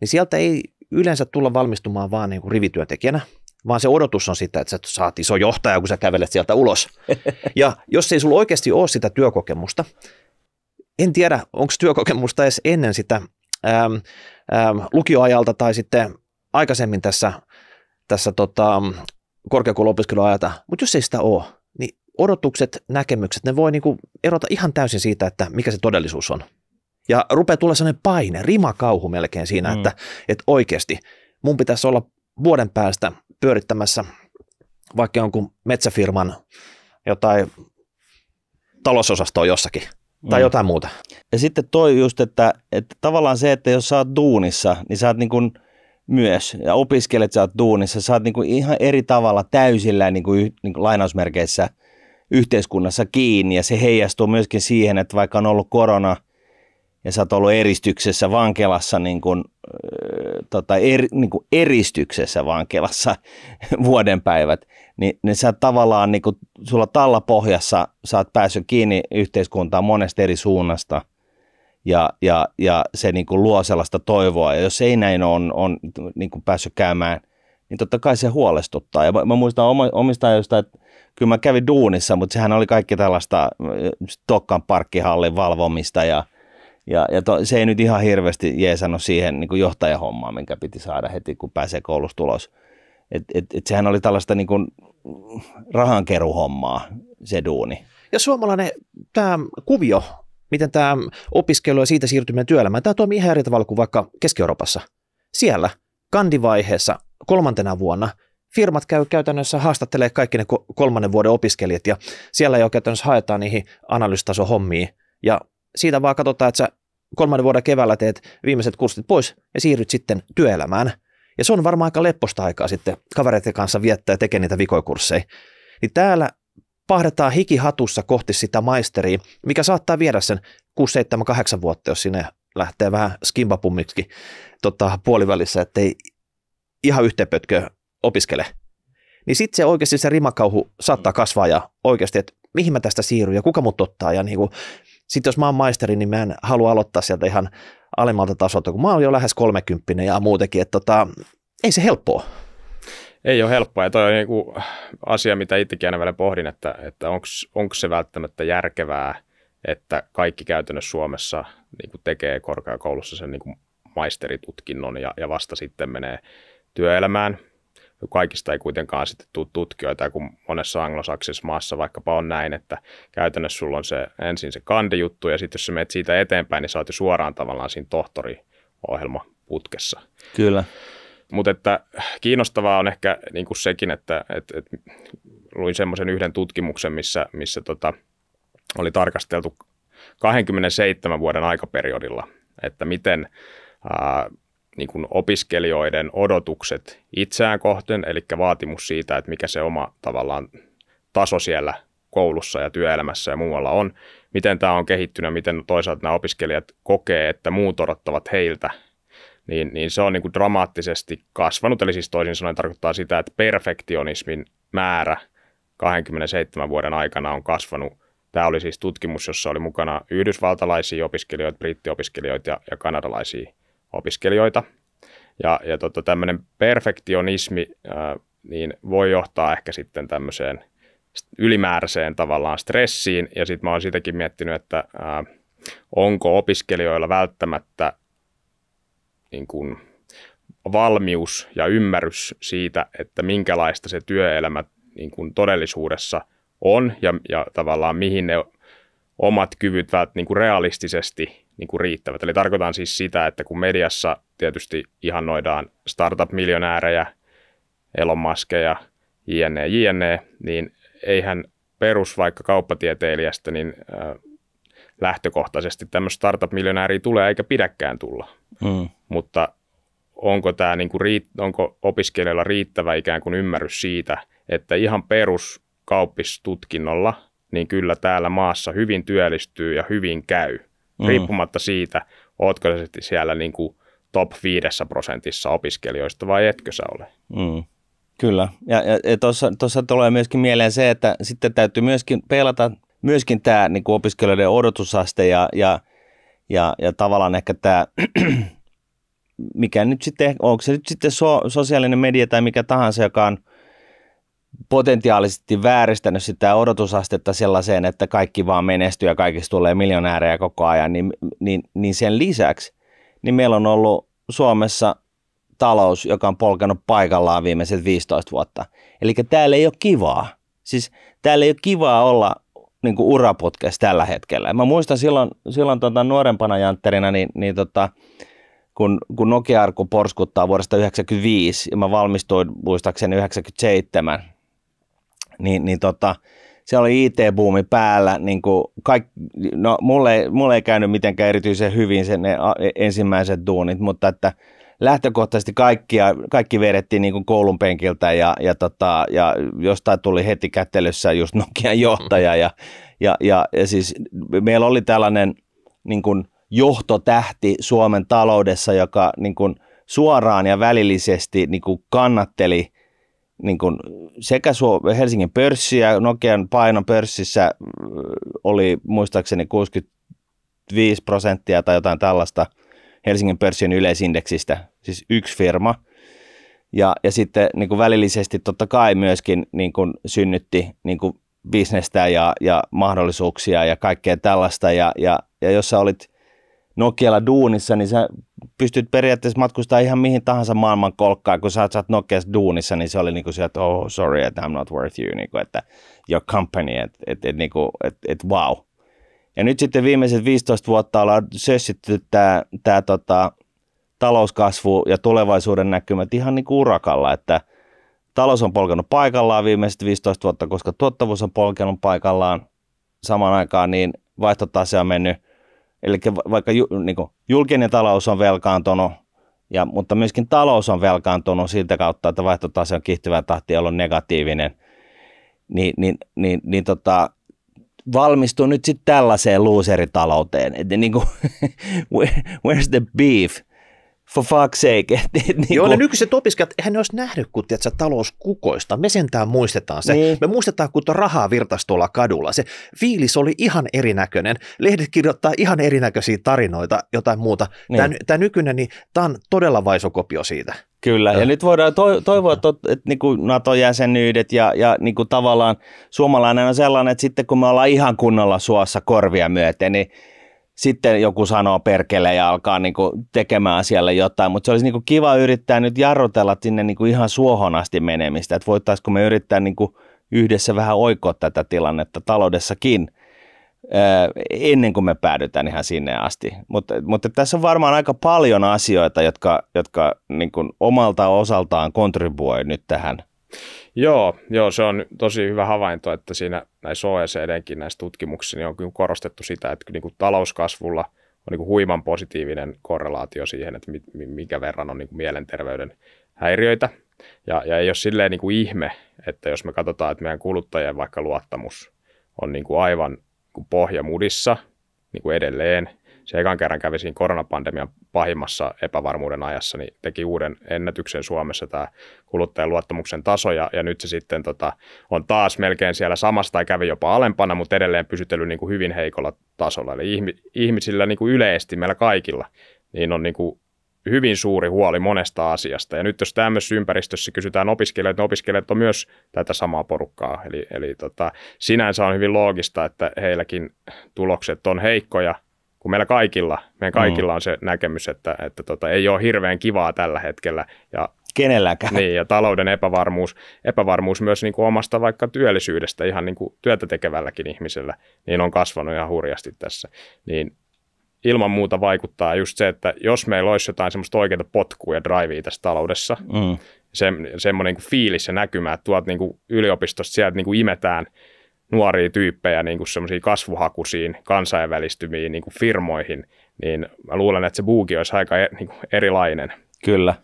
niin sieltä ei yleensä tulla valmistumaan vaan niin kuin rivityöntekijänä – vaan se odotus on sitä, että sä saat iso johtaja, kun sä kävelet sieltä ulos. Ja jos ei sulla oikeasti ole sitä työkokemusta, en tiedä, onko työkokemusta edes ennen sitä äm, äm, lukioajalta tai sitten aikaisemmin tässä, tässä tota, korkeakouluopiskeluajalta, mutta jos ei sitä ole, niin odotukset, näkemykset, ne voi niinku erota ihan täysin siitä, että mikä se todellisuus on. Ja rupeaa tulla sellainen paine, rimakauhu melkein siinä, mm. että, että oikeasti mun pitäisi olla vuoden päästä pyörittämässä vaikka jonkun metsäfirman jotain talousosastoa jossakin tai mm. jotain muuta. Ja sitten toi just, että, että tavallaan se, että jos sä oot duunissa, niin sä oot niin kuin myös, ja opiskelet sä oot duunissa, sä oot niin kuin ihan eri tavalla täysillä niin kuin, niin kuin lainausmerkeissä yhteiskunnassa kiinni ja se heijastuu myöskin siihen, että vaikka on ollut korona – ja sä oot ollut eristyksessä vankilassa, niin kuin, äh, tota, er, niin kuin eristyksessä vankilassa vuoden päivät, niin, niin sä tavallaan, niin kuin, sulla talla pohjassa, sä oot päässyt kiinni yhteiskuntaan monesta eri suunnasta ja, ja, ja se niin kuin luo sellaista toivoa. Ja jos ei näin ole on, on, niin kuin päässyt käymään, niin totta kai se huolestuttaa. Ja mä, mä muistan omista ajoista, että kyllä mä kävin duunissa, mutta sehän oli kaikki tällaista Tokkan parkkihallin valvomista ja – ja, ja to, se ei nyt ihan hirveästi jeesannut siihen niin johtajahommaan, minkä piti saada heti, kun pääsee koulusta ulos. Et, et, et sehän oli tällaista niin kuin rahankeruhommaa, se duuni. Ja suomalainen tämä kuvio, miten tämä opiskelu ja siitä siirtyminen työelämään, tämä toimii ihan eri tavalla kuin vaikka Keski-Euroopassa. Siellä kandivaiheessa kolmantena vuonna firmat käy käytännössä haastattelee kaikki ne kolmannen vuoden opiskelijat ja siellä jo käytännössä haetaan niihin analyysitason hommiin ja siitä vaan katsotaan, että sä kolmannen vuoden keväällä teet viimeiset kurssit pois ja siirryt sitten työelämään. Ja se on varmaan aika lepposta aikaa sitten kavereiden kanssa viettää ja tekee niitä vikoikursseja. Niin täällä pahdetaan hatussa kohti sitä maisteria, mikä saattaa viedä sen 6, 7, 8 vuotta, jos sinne lähtee vähän skimbapummiksi tota, puolivälissä, ettei ihan yhteen opiskele. Niin sitten se oikeasti se rimakauhu saattaa mm. kasvaa ja oikeasti, että mihin mä tästä siirryn ja kuka mut ottaa ja niin kuin, sitten jos mä oon maisteri, niin mä en halua aloittaa sieltä ihan alemmalta tasolta, kun mä oon jo lähes kolmekymppinen ja muutenkin, että tota, ei se helppoa. Ei ole helppoa ja toi on niinku asia, mitä itsekin aina vielä pohdin, että, että onko se välttämättä järkevää, että kaikki käytännössä Suomessa niin tekee korkeakoulussa sen niin maisteritutkinnon ja, ja vasta sitten menee työelämään – kaikista ei kuitenkaan sitten tule tutkijoita, kun monessa anglosaksisessa maassa vaikkapa on näin, että käytännössä sulla on se ensin se kandijuttu ja sitten jos sä menet siitä eteenpäin, niin sä oot jo suoraan tavallaan siinä tohtoriohjelma putkessa. Kyllä. Mutta että äh, kiinnostavaa on ehkä niin kuin sekin, että, että, että luin semmoisen yhden tutkimuksen, missä, missä tota, oli tarkasteltu 27 vuoden aikaperiodilla, että miten ää, äh, niin kuin opiskelijoiden odotukset itseään kohten, eli vaatimus siitä, että mikä se oma tavallaan taso siellä koulussa ja työelämässä ja muualla on, miten tämä on kehittynyt, miten toisaalta nämä opiskelijat kokee, että muut odottavat heiltä, niin, niin se on niin kuin dramaattisesti kasvanut. Eli siis toisin sanoen tarkoittaa sitä, että perfektionismin määrä 27 vuoden aikana on kasvanut. Tämä oli siis tutkimus, jossa oli mukana yhdysvaltalaisia opiskelijoita, brittiopiskelijoita ja, ja kanadalaisia opiskelijoita. Ja, ja tota, tämmöinen perfektionismi ää, niin voi johtaa ehkä sitten tämmöiseen ylimääräiseen tavallaan stressiin. Ja sitten mä oon siitäkin miettinyt, että ää, onko opiskelijoilla välttämättä niin kun valmius ja ymmärrys siitä, että minkälaista se työelämä niin kun todellisuudessa on ja, ja tavallaan mihin ne omat kyvyt niin realistisesti niin kuin riittävät. Eli tarkoitan siis sitä, että kun mediassa tietysti ihannoidaan startup-miljonäärejä, elonmaskeja, jne, jne, niin eihän perus vaikka kauppatieteilijästä, niin äh, lähtökohtaisesti tämmöistä startup-miljonääriä tulee eikä pidäkään tulla. Mm. Mutta onko, tämä niin kuin, onko opiskelijalla riittävä ikään kuin ymmärrys siitä, että ihan kauppistutkinnolla, niin kyllä täällä maassa hyvin työllistyy ja hyvin käy – mm. riippumatta siitä, ootko sä siellä niin kuin top 5 prosentissa opiskelijoista vai etkö sä ole. Mm. Kyllä, ja, ja, ja tuossa tulee myöskin mieleen se, että sitten täytyy myöskin peilata myöskin tämä niin kuin opiskelijoiden odotusaste ja, ja, ja, ja tavallaan ehkä tämä, mikä nyt sitten, onko se nyt sitten so, sosiaalinen media tai mikä tahansa, joka on – potentiaalisesti vääristänyt sitä odotusastetta sellaiseen, että kaikki vaan menestyy ja kaikista tulee miljonäärejä koko ajan, niin, niin, niin sen lisäksi niin meillä on ollut Suomessa talous, joka on polkanut paikallaan viimeiset 15 vuotta. Eli täällä ei ole kivaa. Siis täällä ei ole kivaa olla niin uraputkessa tällä hetkellä. Mä muistan silloin, silloin tuota, nuorempana jantterina, niin, niin tota, kun, kun Nokia-arku porskuttaa vuodesta 1995 ja mä valmistuin muistaakseni 97, niin, niin tota, se oli IT-buumi päällä. Niin kuin kaikki, no, mulle, mulle ei käynyt mitenkään erityisen hyvin sen ne ensimmäiset duunit, mutta että lähtökohtaisesti kaikkia, kaikki vedettiin niin kuin koulun penkiltä ja, ja, tota, ja jostain tuli heti kättelyssä just Nokian johtaja. Ja, ja, ja, ja siis meillä oli tällainen niin kuin johtotähti Suomen taloudessa, joka niin kuin suoraan ja välillisesti niin kuin kannatteli – niin kuin sekä Helsingin pörssi pörssiä, Nokian paino pörssissä äh, oli muistaakseni 65 prosenttia tai jotain tällaista Helsingin pörssin yleisindeksistä, siis yksi firma. Ja, ja sitten niin kuin välillisesti totta kai myöskin niin kuin synnytti niin kuin bisnestä ja, ja mahdollisuuksia ja kaikkea tällaista. Ja, ja, ja jos sä olit Nokialla duunissa, niin sä pystyt periaatteessa matkustaa ihan mihin tahansa maailman kolkkaan, kun sä, sä oot Nokiassa duunissa, niin se oli niin kuin sieltä, oh sorry, että I'm not worth you, niin kuin, että your company, että et, et, niin kuin, et, et, wow. Ja nyt sitten viimeiset 15 vuotta ollaan sössitty tämä, tämä tota, talouskasvu ja tulevaisuuden näkymät ihan niin kuin urakalla, että talous on polkenut paikallaan viimeiset 15 vuotta, koska tuottavuus on polkenut paikallaan samaan aikaan, niin vaihtotase on mennyt Eli vaikka ju, niin kuin, julkinen talous on velkaantunut, ja, mutta myöskin talous on velkaantunut siltä kautta, että vaihtotase on kiihtyvä tahti ollut negatiivinen, niin, niin, niin, niin tota, valmistuu nyt sitten tällaiseen luuseritalouteen. Että niin kuin, where's the beef? for fuck's sake. niin Joo, ne nykyiset opiskelijat, eihän ne olisi nähnyt, kun tiedätkö, talous kukoista. Me sentään muistetaan se. Niin. Me muistetaan, kun rahaa virtasi tuolla kadulla. Se fiilis oli ihan erinäköinen. Lehdet kirjoittaa ihan erinäköisiä tarinoita, jotain muuta. Niin. Tämä, tämä nykyinen, niin tämä on todella vaisokopio siitä. Kyllä, ja, ja nyt voidaan to- toivoa, että, että niin kuin NATO-jäsenyydet ja, ja niin kuin tavallaan suomalainen on sellainen, että sitten kun me ollaan ihan kunnolla suossa korvia myöten, niin sitten joku sanoo perkele ja alkaa niin kuin tekemään asialle jotain, mutta se olisi niin kuin kiva yrittää nyt jarrutella sinne niin kuin ihan suohon asti menemistä, että voittaisiko me yrittää niin kuin yhdessä vähän oikoa tätä tilannetta taloudessakin öö, ennen kuin me päädytään ihan sinne asti. Mutta, mutta tässä on varmaan aika paljon asioita, jotka, jotka niin kuin omalta osaltaan kontribuoi nyt tähän – Joo, joo, se on tosi hyvä havainto, että siinä näissä OECDnkin näissä tutkimuksissa niin on korostettu sitä, että niin kuin talouskasvulla on niin kuin huiman positiivinen korrelaatio siihen, että mikä verran on niin kuin mielenterveyden häiriöitä. Ja, ja ei ole silleen niin kuin ihme, että jos me katsotaan, että meidän kuluttajien vaikka luottamus on niin kuin aivan niin kuin pohjamudissa niin kuin edelleen, se ekan kerran kävi siinä koronapandemian pahimmassa epävarmuuden ajassa, niin teki uuden ennätyksen Suomessa tämä kuluttajan luottamuksen taso, ja, ja nyt se sitten tota, on taas melkein siellä samasta, tai kävi jopa alempana, mutta edelleen pysytellyt niin kuin hyvin heikolla tasolla. Eli ihmisillä niin kuin yleisesti, meillä kaikilla, niin on niin kuin hyvin suuri huoli monesta asiasta. Ja nyt jos tämmöisessä ympäristössä kysytään opiskelijoita, niin opiskelijat on myös tätä samaa porukkaa. Eli, eli tota, sinänsä on hyvin loogista, että heilläkin tulokset on heikkoja, kun meillä kaikilla, meidän kaikilla mm. on se näkemys, että, että tota, ei ole hirveän kivaa tällä hetkellä. Ja, Kenelläkään. Niin, ja talouden epävarmuus, epävarmuus myös niin kuin omasta vaikka työllisyydestä, ihan niin kuin työtä tekevälläkin ihmisellä, niin on kasvanut ihan hurjasti tässä. Niin ilman muuta vaikuttaa just se, että jos meillä olisi jotain semmoista oikeaa potkua ja drivea tässä taloudessa, mm. se, semmoinen niin kuin fiilis ja näkymä, että tuot niin kuin yliopistosta sieltä niin kuin imetään – nuoria tyyppejä niin kuin semmoisiin kasvuhakuisiin kansainvälistymiin niin kuin firmoihin, niin mä luulen, että se buuki olisi aika e- niin kuin erilainen. Kyllä.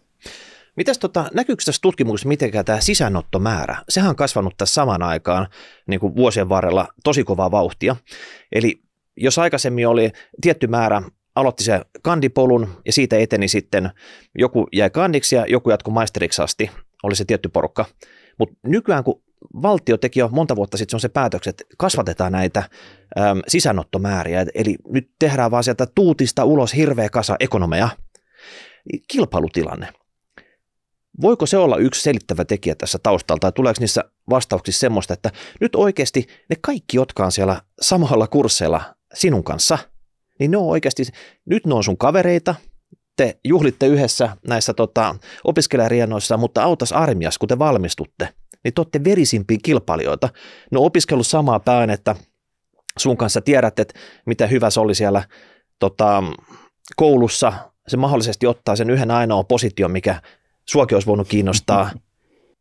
Mitäs tota, näkyykö tässä tutkimuksessa mitenkään tämä sisäänottomäärä? Sehän on kasvanut tässä saman aikaan niin kuin vuosien varrella tosi kovaa vauhtia. Eli jos aikaisemmin oli tietty määrä aloitti se kandipolun ja siitä eteni sitten joku jäi kandiksi ja joku jatkoi maisteriksi asti, oli se tietty porukka. Mutta nykyään kun valtio teki jo monta vuotta sitten se on se päätökset, että kasvatetaan näitä äm, sisäänottomääriä. eli nyt tehdään vaan sieltä tuutista ulos hirveä kasa ekonomeja. Kilpailutilanne. Voiko se olla yksi selittävä tekijä tässä taustalta? tai tuleeko niissä vastauksissa semmoista, että nyt oikeasti ne kaikki, jotka on siellä samalla kursseilla sinun kanssa, niin ne on oikeasti, nyt ne on sun kavereita, te juhlitte yhdessä näissä tota, opiskelijarienoissa, mutta autas armias, kun te valmistutte – niin te olette verisimpiä kilpailijoita. No opiskellut samaa että sun kanssa tiedät, että mitä hyvä se oli siellä tota, koulussa, se mahdollisesti ottaa sen yhden ainoan position, mikä suokin olisi voinut kiinnostaa. Mm-hmm.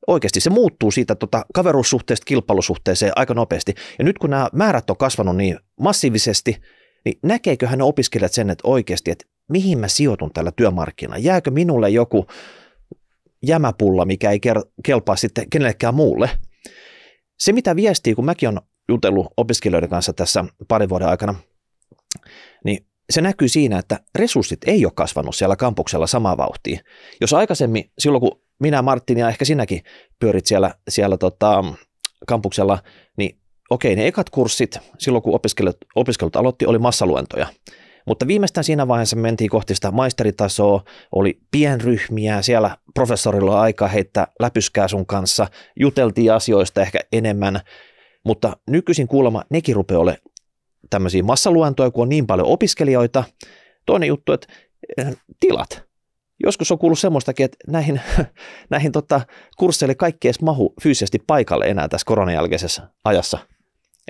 Oikeasti se muuttuu siitä tota, kaveruussuhteesta kilpailusuhteeseen aika nopeasti. Ja nyt kun nämä määrät on kasvanut niin massiivisesti, niin näkeeköhän ne opiskelijat sen, että oikeasti, että mihin mä sijoitun tällä työmarkkinoilla? Jääkö minulle joku jämäpulla, mikä ei kelpaa sitten kenellekään muulle. Se, mitä viestii, kun mäkin on jutellut opiskelijoiden kanssa tässä parin vuoden aikana, niin se näkyy siinä, että resurssit ei ole kasvanut siellä kampuksella samaa vauhtia. Jos aikaisemmin, silloin kun minä, Martin ja ehkä sinäkin pyörit siellä, siellä tota, kampuksella, niin okei, ne ekat kurssit, silloin kun opiskelut, opiskelut aloitti, oli massaluentoja. Mutta viimeistään siinä vaiheessa mentiin kohti sitä maisteritasoa, oli pienryhmiä, siellä professorilla oli aika heittää läpyskää sun kanssa, juteltiin asioista ehkä enemmän, mutta nykyisin kuulemma nekin rupeaa ole tämmöisiä massaluentoja, kun on niin paljon opiskelijoita. Toinen juttu, että eh, tilat. Joskus on kuullut semmoistakin, että näihin, näihin tota, kursseille kaikki edes mahu fyysisesti paikalle enää tässä koronan jälkeisessä ajassa.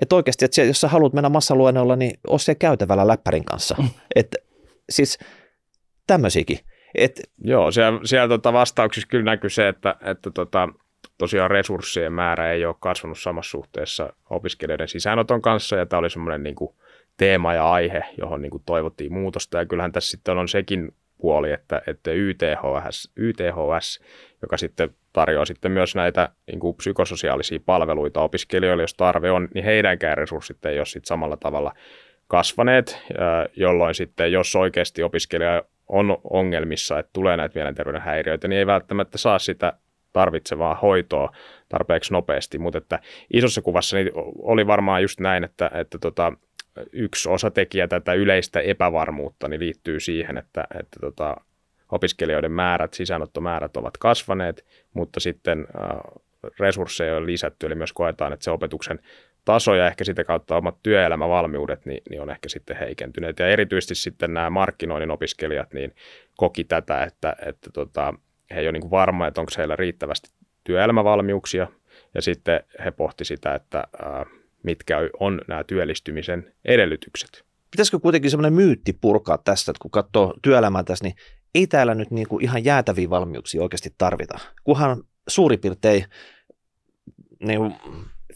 Että oikeasti, että jos sä haluat mennä massaluennolla, niin ole siellä käytävällä läppärin kanssa. Mm. Että siis tämmöisiäkin. Et, Joo, siellä, siellä tota vastauksissa kyllä näkyy se, että, että tota, tosiaan resurssien määrä ei ole kasvanut samassa suhteessa opiskelijoiden sisäänoton kanssa, ja tämä oli semmoinen niin teema ja aihe, johon niin kuin, toivottiin muutosta, ja kyllähän tässä sitten on sekin puoli, että, että YTHS, YTHS joka sitten tarjoaa sitten myös näitä niin kuin psykososiaalisia palveluita opiskelijoille, jos tarve on, niin heidänkään resurssit ei ole sitten samalla tavalla kasvaneet, jolloin sitten jos oikeasti opiskelija on ongelmissa, että tulee näitä mielenterveyden häiriöitä, niin ei välttämättä saa sitä tarvitsevaa hoitoa tarpeeksi nopeasti, mutta että isossa kuvassa niin oli varmaan just näin, että, että tota, yksi osatekijä tätä yleistä epävarmuutta niin liittyy siihen, että, että tota, opiskelijoiden määrät, sisäänottomäärät ovat kasvaneet, mutta sitten äh, resursseja on lisätty, eli myös koetaan, että se opetuksen taso ja ehkä sitä kautta omat työelämävalmiudet niin, niin on ehkä sitten heikentyneet. Ja erityisesti sitten nämä markkinoinnin opiskelijat niin koki tätä, että, että tota, he ei ole niin varma, että onko heillä riittävästi työelämävalmiuksia, ja sitten he pohti sitä, että ää, äh, mitkä on nämä työllistymisen edellytykset pitäisikö kuitenkin semmoinen myytti purkaa tästä, että kun katsoo työelämää tässä, niin ei täällä nyt niin kuin ihan jäätäviä valmiuksia oikeasti tarvita. Kunhan suurin piirtein niin kuin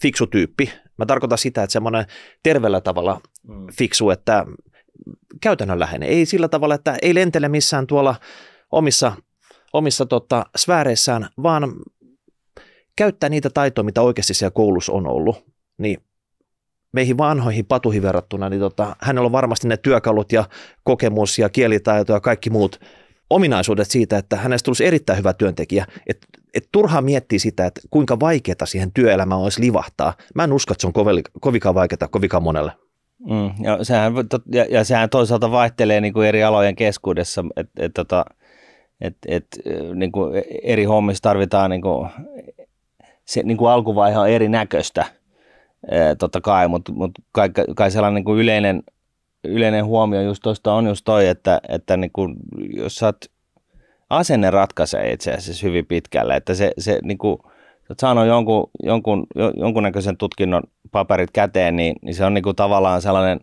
fiksu tyyppi, mä tarkoitan sitä, että semmoinen terveellä tavalla mm. fiksu, että käytännönläheinen, ei sillä tavalla, että ei lentele missään tuolla omissa, omissa tota, sfääreissään, vaan käyttää niitä taitoja, mitä oikeasti siellä koulussa on ollut, niin meihin vanhoihin patuihin verrattuna, niin tota, hänellä on varmasti ne työkalut ja kokemus ja kielitaito ja kaikki muut ominaisuudet siitä, että hänestä tulisi erittäin hyvä työntekijä. Et, et turha miettiä sitä, että kuinka vaikeaa siihen työelämään olisi livahtaa. Mä en usko, että se on kovikaan vaikeaa kovikaan monelle. Mm, ja, sehän, ja, ja sehän toisaalta vaihtelee niin kuin eri alojen keskuudessa, että et, tota, et, et, niin kuin eri hommissa tarvitaan niin kuin, se niin kuin alkuvaihe on erinäköistä – totta kai, mutta mut kai, kai sellainen niin kuin yleinen, yleinen huomio just tuosta on just toi, että, että niin kuin, jos sä oot, asenne ratkaisee itse asiassa hyvin pitkälle, että se, se niin kuin, oot saanut jonkun, jonkun, jonkunnäköisen tutkinnon paperit käteen, niin, niin se on niin kuin tavallaan sellainen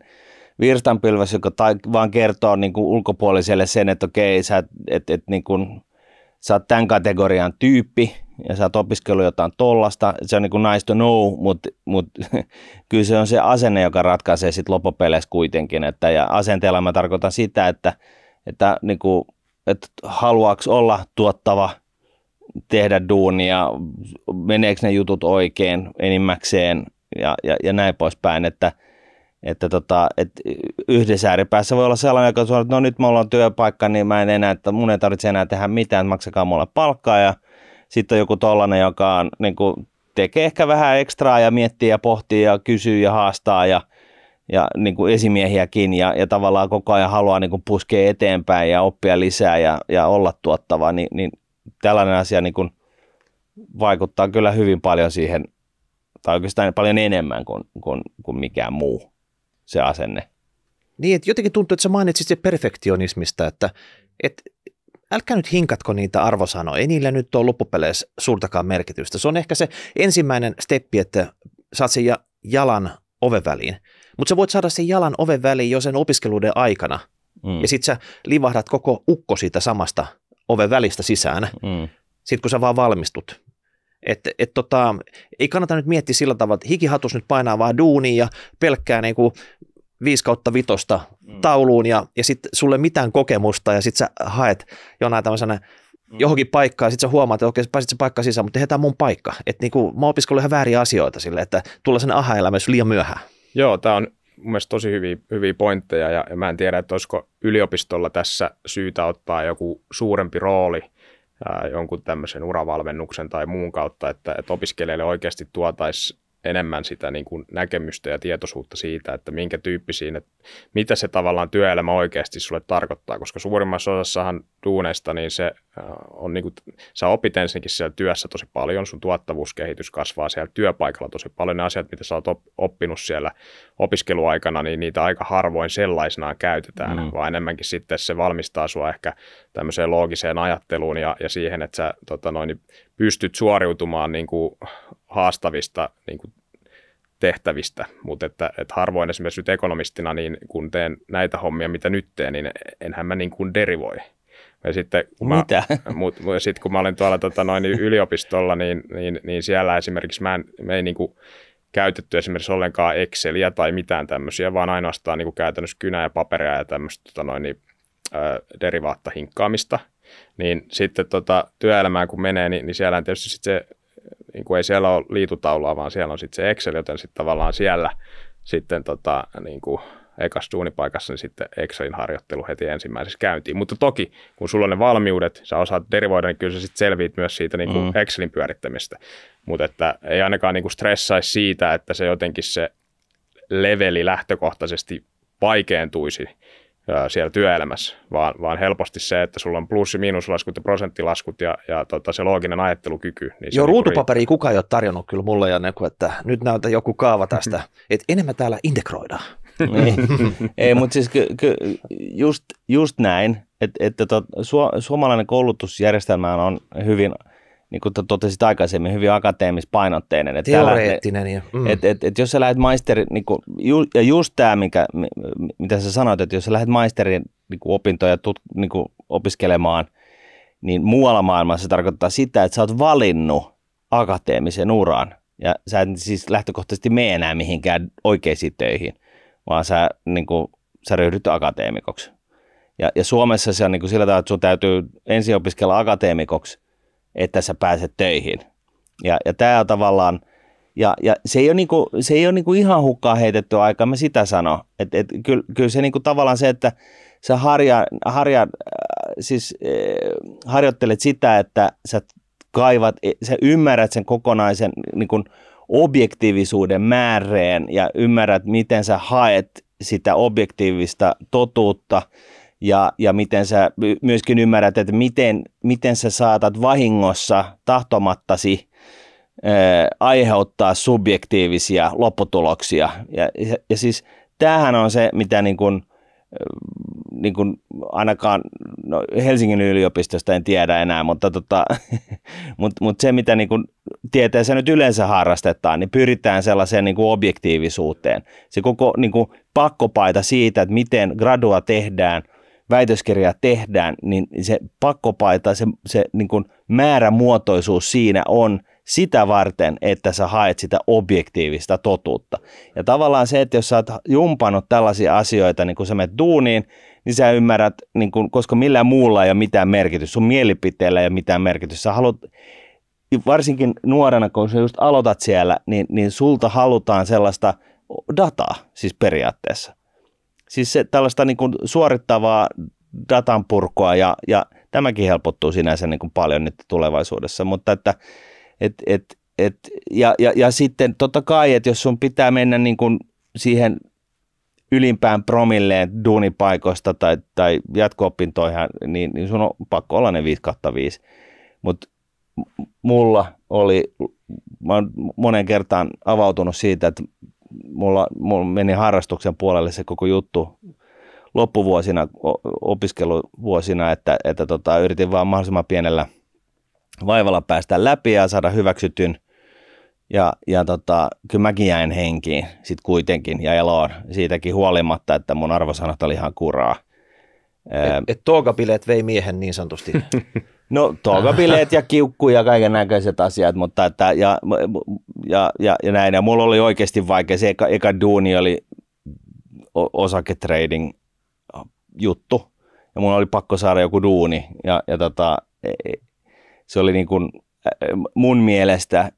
virstanpylväs, joka tai, vaan kertoo niin kuin ulkopuoliselle sen, että okei, sä, et, et, niin kuin, sä oot tämän kategorian tyyppi, ja sä oot opiskellut jotain tollasta, se on niin kuin nice to know, mutta mut, kyllä se on se asenne, joka ratkaisee sitten loppupeleissä kuitenkin. Että, ja asenteella mä tarkoitan sitä, että, että, niin kuin, että haluaks olla tuottava, tehdä duunia, meneekö ne jutut oikein enimmäkseen ja, ja, ja näin poispäin, että, että tota, et yhdessä ääripäässä voi olla sellainen, joka sanoo, että no nyt me ollaan työpaikka, niin mä en enää, että mun ei tarvitse enää tehdä mitään, maksakaa mulle palkkaa ja – sitten on joku tollainen, joka on, niin kuin, tekee ehkä vähän ekstraa ja miettii ja pohtii ja kysyy ja haastaa ja, ja niin kuin esimiehiäkin ja, ja tavallaan koko ajan haluaa niin kuin puskea eteenpäin ja oppia lisää ja, ja olla tuottava, niin, niin tällainen asia niin kuin vaikuttaa kyllä hyvin paljon siihen, tai oikeastaan paljon enemmän kuin, kuin, kuin mikään muu se asenne. Niin, että jotenkin tuntuu, että sä mainitsit se perfektionismista, että, että älkää nyt hinkatko niitä arvosanoja, ei niillä nyt ole loppupeleissä suurtakaan merkitystä. Se on ehkä se ensimmäinen steppi, että saat sen jalan oven väliin. Mutta sä voit saada sen jalan oven väliin jo sen opiskeluiden aikana. Mm. Ja sit sä livahdat koko ukko siitä samasta oven välistä sisään, mm. sit kun sä vaan valmistut. Et, et tota, ei kannata nyt miettiä sillä tavalla, että hikihatus nyt painaa vaan duunia ja pelkkää niinku 5 kautta vitosta mm. tauluun ja, ja sitten sulle mitään kokemusta ja sitten sä haet jonain tämmöisenä mm. johonkin paikkaan, sitten sä huomaat, että okei, pääsit se paikka sisään, mutta tämä mun paikka. Että niinku, mä opiskelen ihan vääriä asioita sille, että tulee sen aha liian myöhään. Joo, tämä on mun mielestä tosi hyviä, hyviä pointteja ja, ja mä en tiedä, että olisiko yliopistolla tässä syytä ottaa joku suurempi rooli ää, jonkun tämmöisen uravalmennuksen tai muun kautta, että, että opiskelijalle oikeasti tuotaisiin enemmän sitä niin kuin näkemystä ja tietoisuutta siitä, että minkä tyyppisiin, että mitä se tavallaan työelämä oikeasti sulle tarkoittaa, koska suurimmassa osassahan duuneista, niin se äh, on niin kuin, sä opit ensinnäkin siellä työssä tosi paljon, sun tuottavuuskehitys kasvaa siellä työpaikalla tosi paljon, ne asiat, mitä sä oot oppinut siellä opiskeluaikana, niin niitä aika harvoin sellaisenaan käytetään, mm. vaan enemmänkin sitten se valmistaa sua ehkä tämmöiseen loogiseen ajatteluun ja, ja siihen, että sä tota noin, niin pystyt suoriutumaan niin kuin haastavista niin kuin tehtävistä, mutta että, että harvoin esimerkiksi nyt ekonomistina, niin kun teen näitä hommia, mitä nyt teen, niin enhän mä niin kuin derivoi. Ja sitten kun mä, Mitä? Mut, sit kun mä olin tuolla tota, noin yliopistolla, niin, niin, niin, siellä esimerkiksi mä en, me ei niin kuin, käytetty esimerkiksi ollenkaan Exceliä tai mitään tämmöisiä, vaan ainoastaan niin kuin käytännössä kynää ja paperia ja tämmöistä tota noin, niin, ö, hinkkaamista. Niin sitten tota, työelämään kun menee, niin, niin siellä tietysti sit se niin kuin ei siellä ole liitutaulua, vaan siellä on sitten se Excel, joten sitten tavallaan siellä sitten tota, niin kuin ekas duunipaikassa, niin sitten Excelin harjoittelu heti ensimmäisessä käyntiin. Mutta toki, kun sulla on ne valmiudet, sä osaat derivoida, niin kyllä sä sitten selviit myös siitä niin kuin mm. Excelin pyörittämistä. Mutta että ei ainakaan niin kuin stressaisi siitä, että se jotenkin se leveli lähtökohtaisesti vaikeentuisi, siellä työelämässä, vaan, vaan helposti se, että sulla on plussi- ja miinuslaskut ja prosenttilaskut ja, ja tota, se looginen ajattelukyky. Niin Joo, niinku ruutupaperi riittää. kukaan ei ole tarjonnut kyllä mulle ja ne, niinku, että nyt näytä joku kaava tästä, että enemmän täällä integroidaan. Niin. ei, ei mutta siis ky, ky, just, just näin, että et, to, tota, su, suomalainen koulutusjärjestelmä on hyvin – niin kuin totesit aikaisemmin, hyvin akateemispainotteinen. Että Teoreettinen. Lähdet, ja, mm. et, et, et, jos sä lähdet maisteri, niin kuin, ju, ja just tämä, mikä, mitä sä sanoit, että jos sä lähdet maisterin niin kuin opintoja tut, niin kuin opiskelemaan, niin muualla maailmassa se tarkoittaa sitä, että sä oot valinnut akateemisen uran. Ja sä et siis lähtökohtaisesti mene enää mihinkään oikeisiin töihin, vaan sä, niin kuin, sä ryhdyt akateemikoksi. Ja, ja Suomessa se on niin kuin sillä tavalla, että sun täytyy ensin opiskella akateemikoksi – että sä pääset töihin. Ja, ja tämä on tavallaan, ja, ja se ei ole, niinku, se ei ole niinku ihan hukkaa heitetty aikaa, mä sitä sanon. Et, et, kyllä, kyl se niinku tavallaan se, että sä harja, harja, äh, siis, eh, harjoittelet sitä, että sä kaivat, e, sä ymmärrät sen kokonaisen niinku, objektiivisuuden määreen ja ymmärrät, miten sä haet sitä objektiivista totuutta – ja, ja miten sä myöskin ymmärrät, että miten, miten sä saatat vahingossa tahtomattasi ää, aiheuttaa subjektiivisia lopputuloksia. Ja, ja, ja siis tämähän on se, mitä niin kun, niin kun ainakaan no Helsingin yliopistosta en tiedä enää, mutta tota, mut, mut se, mitä niin kun tieteessä nyt yleensä harrastetaan, niin pyritään sellaiseen niin kun objektiivisuuteen. Se koko niin kun pakkopaita siitä, että miten gradua tehdään – väitöskirjaa tehdään, niin se pakkopaita, se, se niin kuin määrämuotoisuus siinä on sitä varten, että sä haet sitä objektiivista totuutta. Ja tavallaan se, että jos sä oot jumpannut tällaisia asioita, niin kun sä menet duuniin, niin sä ymmärrät, niin kun, koska millään muulla ei ole mitään merkitystä, sun mielipiteellä ei ole mitään merkitystä. Sä haluat, varsinkin nuorena, kun sä just aloitat siellä, niin, niin sulta halutaan sellaista dataa siis periaatteessa. Siis se, tällaista niin kuin suorittavaa datan purkua ja, ja tämäkin helpottuu sinänsä niin kuin paljon nyt tulevaisuudessa, mutta että et, et, et, ja, ja, ja sitten totta kai, että jos sun pitää mennä niin kuin siihen ylimpään promilleen duunipaikoista tai, tai jatko-opintoihin, niin, niin sun on pakko olla ne 5 5. Mutta mulla oli, mä oon monen kertaan avautunut siitä, että mulla, mulla meni harrastuksen puolelle se koko juttu loppuvuosina, opiskeluvuosina, että, että tota, yritin vaan mahdollisimman pienellä vaivalla päästä läpi ja saada hyväksytyn. Ja, ja tota, kyllä mäkin jäin henkiin sitten kuitenkin ja eloon siitäkin huolimatta, että mun arvosanat oli ihan kuraa. Että et toogapileet vei miehen niin sanotusti. No toivabileet ja kiukku ja kaiken näköiset asiat, mutta että, ja, ja, ja, ja, näin. Ja mulla oli oikeasti vaikea. Se eka, eka duuni oli osaketrading äh, juttu ja mulla oli pakko saada joku duuni ja, ja tota, e, e, se oli niin kuin mun mielestä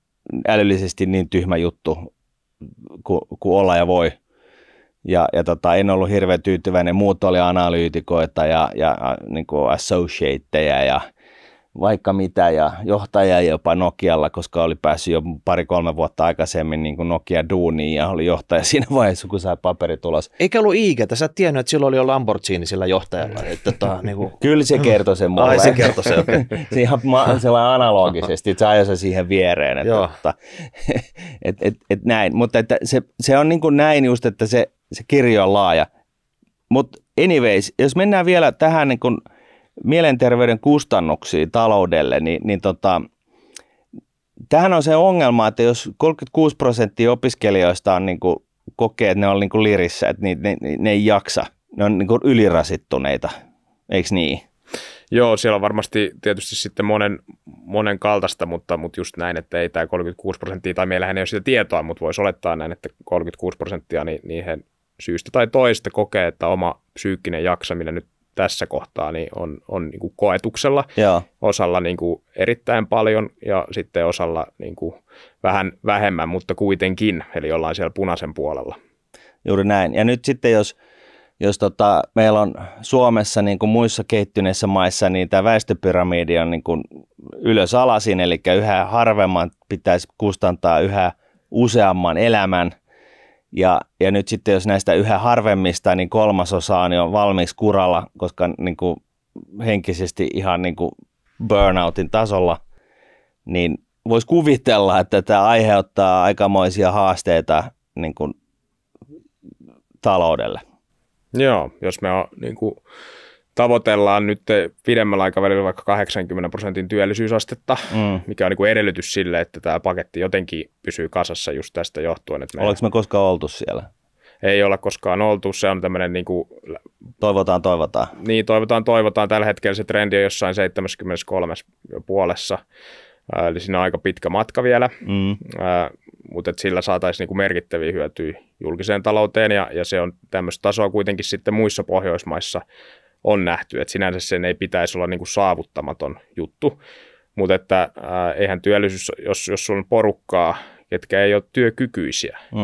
älyllisesti niin tyhmä juttu kuin, ku olla ja voi. Ja, ja tota, en ollut hirveän tyytyväinen. Muut oli analyytikoita ja, ja äh, niin associateja ja vaikka mitä ja johtaja jopa Nokialla, koska oli päässyt jo pari-kolme vuotta aikaisemmin niin kuin Nokia duuniin ja oli johtaja siinä vaiheessa, kun sai paperit ulos. Eikä ollut Iiketä, sä et tiennyt, että silloin oli jo Lamborghini sillä johtajalla. Mm. Että tota, niin kuin... Kyllä se kertoi sen mulle. Ai se kertoi sen. Okay. Ihan ma- sellainen analogisesti, että se siihen viereen. Että, että et, et, et näin. Mutta että se, se on niin kuin näin just, että se, se kirjo on laaja. Mutta anyways, jos mennään vielä tähän niin kuin – mielenterveyden kustannuksia taloudelle, niin, niin tota, tähän on se ongelma, että jos 36 prosenttia opiskelijoista on niin kuin, kokee, että ne on niin kuin lirissä, että ne, ne, ne ei jaksa, ne on niin kuin ylirasittuneita, eikö niin? Joo, siellä on varmasti tietysti sitten monen, monen kaltaista, mutta, mutta just näin, että ei tämä 36 prosenttia, tai meillähän ei ole sitä tietoa, mutta voisi olettaa näin, että 36 prosenttia, niin, niin syystä tai toista kokee, että oma psyykkinen jaksaminen nyt tässä kohtaa niin on, on niin kuin koetuksella, Joo. osalla niin kuin erittäin paljon ja sitten osalla niin kuin vähän vähemmän, mutta kuitenkin, eli ollaan siellä punaisen puolella. Juuri näin. Ja nyt sitten jos, jos tota, meillä on Suomessa niin kuin muissa kehittyneissä maissa, niin tämä väestöpyramidi on niin kuin ylös alasin, eli yhä harvemman pitäisi kustantaa yhä useamman elämän – ja, ja nyt sitten jos näistä yhä harvemmista, niin kolmasosa on on valmiiksi kuralla, koska niin kuin henkisesti ihan niin kuin burnoutin tasolla, niin voisi kuvitella, että tämä aiheuttaa aikamoisia haasteita niin kuin taloudelle. Joo, jos me on, niin kuin, tavoitellaan nyt pidemmällä aikavälillä vaikka 80 prosentin työllisyysastetta, mm. mikä on niin kuin edellytys sille, että tämä paketti jotenkin pysyy kasassa just tästä johtuen. Että Oletko me koskaan oltu siellä? Ei olla koskaan oltu, se on tämmöinen niin kuin... Toivotaan, toivotaan. Niin, toivotaan, toivotaan. Tällä hetkellä se trendi on jossain 73 puolessa, eli siinä on aika pitkä matka vielä, mm. mutta sillä saataisiin niin kuin merkittäviä hyötyjä julkiseen talouteen, ja, ja se on tämmöistä tasoa kuitenkin sitten muissa Pohjoismaissa on nähty. Että sinänsä sen ei pitäisi olla niin kuin saavuttamaton juttu. Mutta että äh, eihän työllisyys, jos, jos sulla on porukkaa, ketkä ei ole työkykyisiä, mm.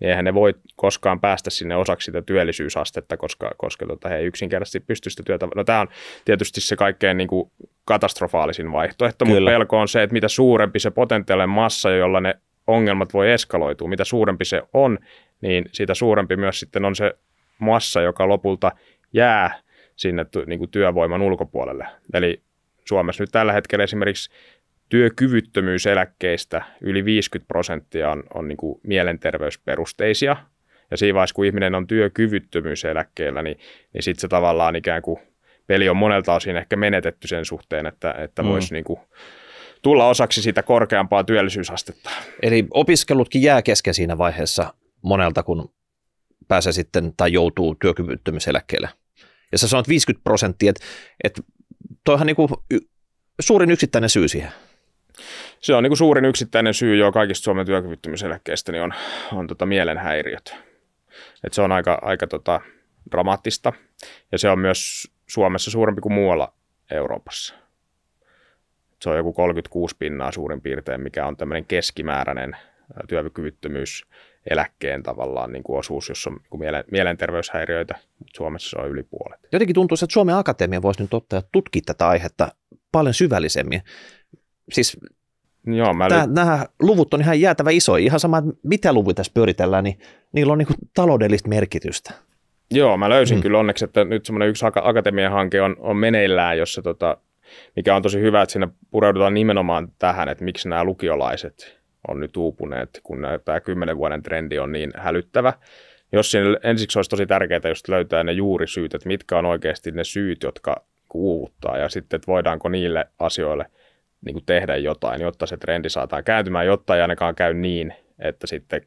niin eihän ne voi koskaan päästä sinne osaksi sitä työllisyysastetta, koska, koska tota, he ei yksinkertaisesti pysty sitä työtä. No tämä on tietysti se kaikkein niin kuin, katastrofaalisin vaihtoehto, Kyllä. mutta pelko on se, että mitä suurempi se potentiaalinen massa, jolla ne ongelmat voi eskaloitua, mitä suurempi se on, niin sitä suurempi myös sitten on se massa, joka lopulta jää sinne niin kuin työvoiman ulkopuolelle. Eli Suomessa nyt tällä hetkellä esimerkiksi työkyvyttömyyseläkkeistä yli 50 prosenttia on, on niin kuin mielenterveysperusteisia. Ja siinä vaiheessa, kun ihminen on työkyvyttömyyseläkkeellä, niin, niin sitten se tavallaan ikään kuin peli on monelta osin ehkä menetetty sen suhteen, että, että mm. voisi niin kuin tulla osaksi sitä korkeampaa työllisyysastetta. Eli opiskelutkin jää kesken siinä vaiheessa monelta, kun pääsee sitten tai joutuu työkyvyttömyyseläkkeelle ja sä sanot 50 prosenttia, että et toihan niin kuin suurin yksittäinen syy siihen. Se on niin kuin suurin yksittäinen syy jo kaikista Suomen työkyvyttömyyseläkkeistä, niin on, on tota mielenhäiriöt. Et se on aika, aika tota dramaattista ja se on myös Suomessa suurempi kuin muualla Euroopassa. Et se on joku 36 pinnaa suurin piirtein, mikä on tämmöinen keskimääräinen työkyvyttömyys eläkkeen tavallaan niin kuin osuus, jos on niin kuin mielen, mielenterveyshäiriöitä, mutta Suomessa se on yli puolet. Jotenkin tuntuu, että Suomen Akatemia voisi nyt ottaa ja tutkia tätä aihetta paljon syvällisemmin. Siis niin Joo, mä Tämä, li- nämä luvut on ihan jäätävä iso. Ihan sama, että mitä luvuja tässä pyöritellään, niin niillä on niin kuin taloudellista merkitystä. Joo, mä löysin hmm. kyllä onneksi, että nyt semmoinen yksi hanke on, on meneillään, jossa tota, mikä on tosi hyvä, että siinä pureudutaan nimenomaan tähän, että miksi nämä lukiolaiset on nyt uupuneet, kun tämä kymmenen vuoden trendi on niin hälyttävä. Jos siinä ensiksi olisi tosi tärkeää just löytää ne juurisyyt, että mitkä on oikeasti ne syyt, jotka uuvuttaa ja sitten, että voidaanko niille asioille niin kuin tehdä jotain, jotta se trendi saadaan kääntymään, jotta ei ainakaan käy niin, että sitten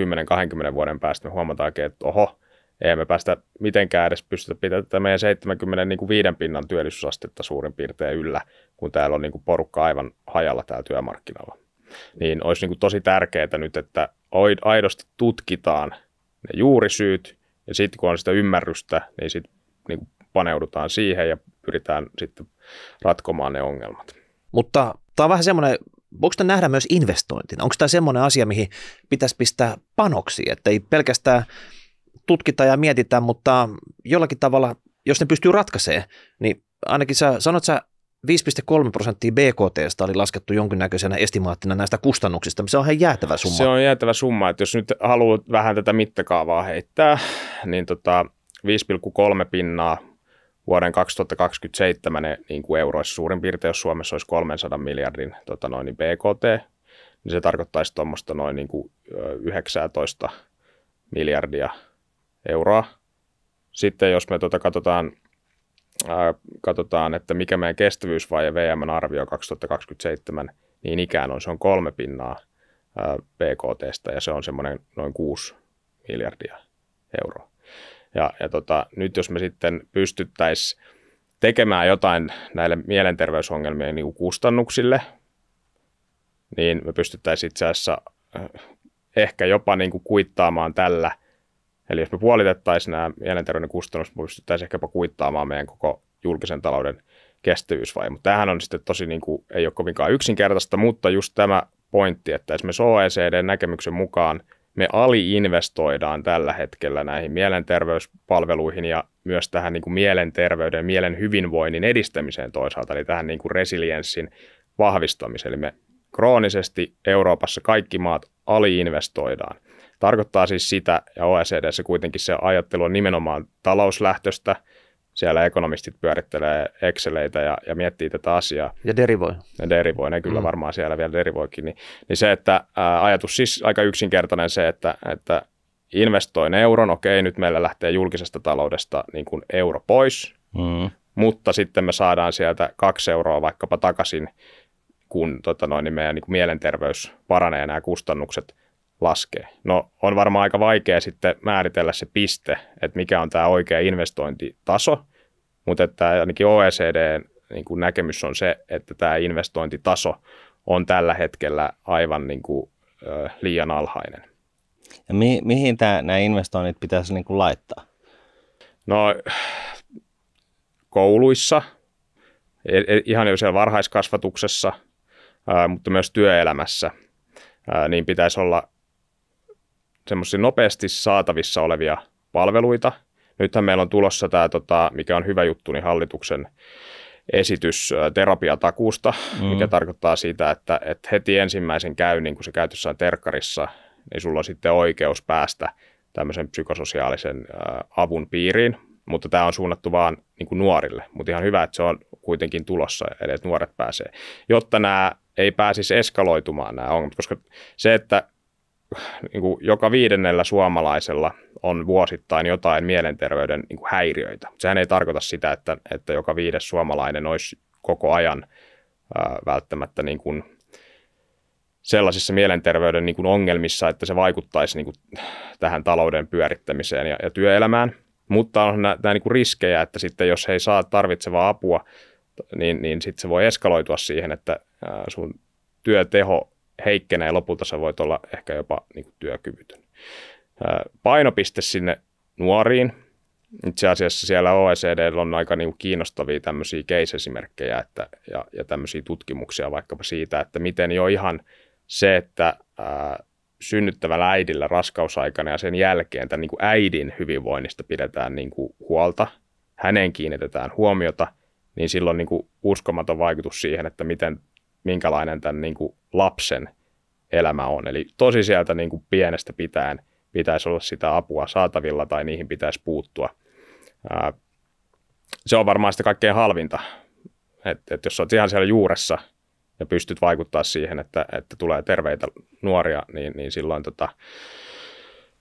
10-20 vuoden päästä me huomataankin, että oho, ei me päästä mitenkään edes pystytä pitämään tätä meidän 75 niin pinnan työllisyysastetta suurin piirtein yllä, kun täällä on niin kuin porukka aivan hajalla täällä työmarkkinalla niin olisi niin kuin tosi tärkeää nyt, että aidosti tutkitaan ne juurisyyt ja sitten kun on sitä ymmärrystä, niin sitten niin paneudutaan siihen ja pyritään sitten ratkomaan ne ongelmat. Mutta tämä on vähän semmoinen voiko tämä nähdä myös investointina? Onko tämä semmoinen asia, mihin pitäisi pistää panoksi, että ei pelkästään tutkita ja mietitä, mutta jollakin tavalla, jos ne pystyy ratkaisemaan, niin ainakin sä sanot sä 5,3 prosenttia BKTstä oli laskettu jonkinnäköisenä estimaattina näistä kustannuksista, se on ihan jäätävä summa. Se on jäätävä summa, että jos nyt haluat vähän tätä mittakaavaa heittää, niin tota 5,3 pinnaa vuoden 2027 ne, niin kuin euroissa suurin piirtein, jos Suomessa olisi 300 miljardin tota noin, niin BKT, niin se tarkoittaisi tuommoista noin niin kuin 19 miljardia euroa. Sitten jos me tota katsotaan katsotaan, että mikä meidän kestävyysvaje VMn arvio 2027 niin ikään on, se on kolme pinnaa ää, BKTstä ja se on semmoinen noin 6 miljardia euroa. Ja, ja tota, nyt jos me sitten pystyttäisiin tekemään jotain näille mielenterveysongelmien niin kustannuksille, niin me pystyttäisiin itse asiassa ehkä jopa niin kuin kuittaamaan tällä – Eli jos me puolitettaisiin nämä mielenterveyden kustannukset, me pystyttäisiin ehkäpä kuittaamaan meidän koko julkisen talouden kestävyysvaje. Mutta tämähän on sitten tosi, niin kuin, ei ole kovinkaan yksinkertaista, mutta just tämä pointti, että esimerkiksi OECD-näkemyksen mukaan me aliinvestoidaan tällä hetkellä näihin mielenterveyspalveluihin ja myös tähän niin kuin mielenterveyden, mielen hyvinvoinnin edistämiseen toisaalta, eli tähän niin kuin resilienssin vahvistamiseen. Eli me kroonisesti Euroopassa kaikki maat aliinvestoidaan. Tarkoittaa siis sitä, ja OECDssä kuitenkin se ajattelu on nimenomaan talouslähtöstä, siellä ekonomistit pyörittelee Exceleitä ja, ja miettii tätä asiaa. Ja derivoi. Ja derivoi, ne kyllä mm. varmaan siellä vielä derivoikin. Niin, niin se, että ää, ajatus siis aika yksinkertainen se, että, että investoin euron, okei, nyt meillä lähtee julkisesta taloudesta niin kuin euro pois, mm. mutta sitten me saadaan sieltä kaksi euroa vaikkapa takaisin, kun tota noin, niin meidän niin kuin mielenterveys paranee nämä kustannukset – laskee. No on varmaan aika vaikea sitten määritellä se piste, että mikä on tämä oikea investointitaso, mutta että ainakin OECD niin kuin näkemys on se, että tämä investointitaso on tällä hetkellä aivan niin kuin, ö, liian alhainen. Ja mi- mihin tämä, nämä investoinnit pitäisi niin kuin laittaa? No kouluissa, e, e, ihan jo siellä varhaiskasvatuksessa, mutta myös työelämässä, niin pitäisi olla semmoisia nopeasti saatavissa olevia palveluita. Nythän meillä on tulossa tämä, tota, mikä on hyvä juttu, niin hallituksen esitys terapiatakuusta, mm. mikä tarkoittaa sitä, että, että heti ensimmäisen käynnin, kun se käytössä on terkkarissa, niin sulla on sitten oikeus päästä tämmöisen psykososiaalisen avun piiriin, mutta tämä on suunnattu vaan niin nuorille. Mutta ihan hyvä, että se on kuitenkin tulossa, eli että nuoret pääsee, jotta nämä ei pääsisi eskaloitumaan nämä ongelmat, koska se, että niin kuin joka viidennellä suomalaisella on vuosittain jotain mielenterveyden niin kuin häiriöitä. Sehän ei tarkoita sitä, että, että joka viides suomalainen olisi koko ajan ää, välttämättä niin kuin sellaisissa mielenterveyden niin kuin ongelmissa, että se vaikuttaisi niin kuin tähän talouden pyörittämiseen ja, ja työelämään. Mutta on nämä, nämä niin kuin riskejä, että sitten jos he ei saa tarvitsevaa apua, niin, niin sitten se voi eskaloitua siihen, että ää, sun työteho heikkenee ja lopulta sä voit olla ehkä jopa niin kuin työkyvytön. Painopiste sinne nuoriin. Itse asiassa siellä OECD on aika niin kuin kiinnostavia tämmöisiä case-esimerkkejä että, ja, ja tämmöisiä tutkimuksia vaikkapa siitä, että miten jo ihan se, että ää, synnyttävällä äidillä raskausaikana ja sen jälkeen tämän niin kuin äidin hyvinvoinnista pidetään niin kuin huolta, häneen kiinnitetään huomiota, niin silloin niin kuin uskomaton vaikutus siihen, että miten minkälainen tämän niin kuin lapsen elämä on. Eli tosi sieltä niin kuin pienestä pitäen pitäisi olla sitä apua saatavilla tai niihin pitäisi puuttua. Ää, se on varmaan sitä kaikkein halvinta, että et jos olet ihan siellä juuressa ja pystyt vaikuttaa siihen, että, että tulee terveitä nuoria, niin, niin silloin tota,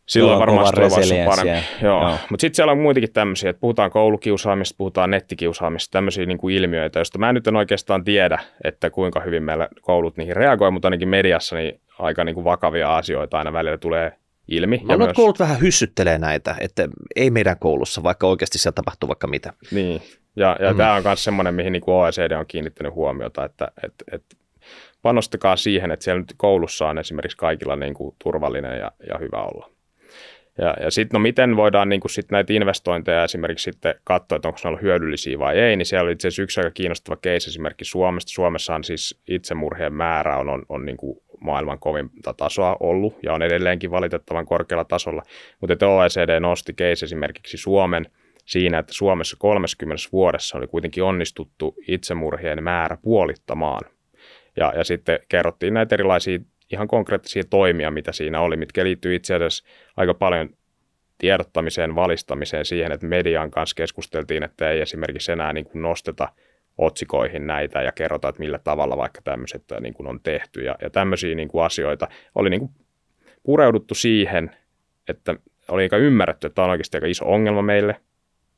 Silloin varmaan tulevaisuus on parempi. Joo. Joo. Mutta sitten siellä on muitakin tämmöisiä, että puhutaan koulukiusaamista, puhutaan nettikiusaamista, tämmöisiä niin kuin ilmiöitä, joista mä nyt en oikeastaan tiedä, että kuinka hyvin meillä koulut niihin reagoi, mutta ainakin mediassa niin aika niin kuin vakavia asioita aina välillä tulee ilmi. Mä ja myös... koulut vähän hyssyttelee näitä, että ei meidän koulussa, vaikka oikeasti siellä tapahtuu vaikka mitä. Niin, ja, ja mm. tämä on myös semmoinen, mihin niin kuin OECD on kiinnittänyt huomiota, että, että, että panostakaa siihen, että siellä nyt koulussa on esimerkiksi kaikilla niin kuin turvallinen ja, ja hyvä olla. Ja, ja sitten no miten voidaan niin kuin sit näitä investointeja esimerkiksi sitten katsoa, että onko ne ollut hyödyllisiä vai ei, niin siellä oli itse asiassa yksi aika kiinnostava case esimerkki Suomesta. Suomessahan siis itsemurhien määrä on, on, on niin kuin maailman kovinta tasoa ollut ja on edelleenkin valitettavan korkealla tasolla, mutta OECD nosti case esimerkiksi Suomen siinä, että Suomessa 30 vuodessa oli kuitenkin onnistuttu itsemurhien määrä puolittamaan. Ja, ja sitten kerrottiin näitä erilaisia ihan konkreettisia toimia, mitä siinä oli, mitkä liittyy itse asiassa aika paljon tiedottamiseen, valistamiseen, siihen, että median kanssa keskusteltiin, että ei esimerkiksi enää niin kuin nosteta otsikoihin näitä ja kerrota, että millä tavalla vaikka tämmöiset äh, niin kuin on tehty ja, ja tämmöisiä niin kuin asioita. Oli niin kuin pureuduttu siihen, että oli aika ymmärretty, että tämä on oikeasti aika iso ongelma meille.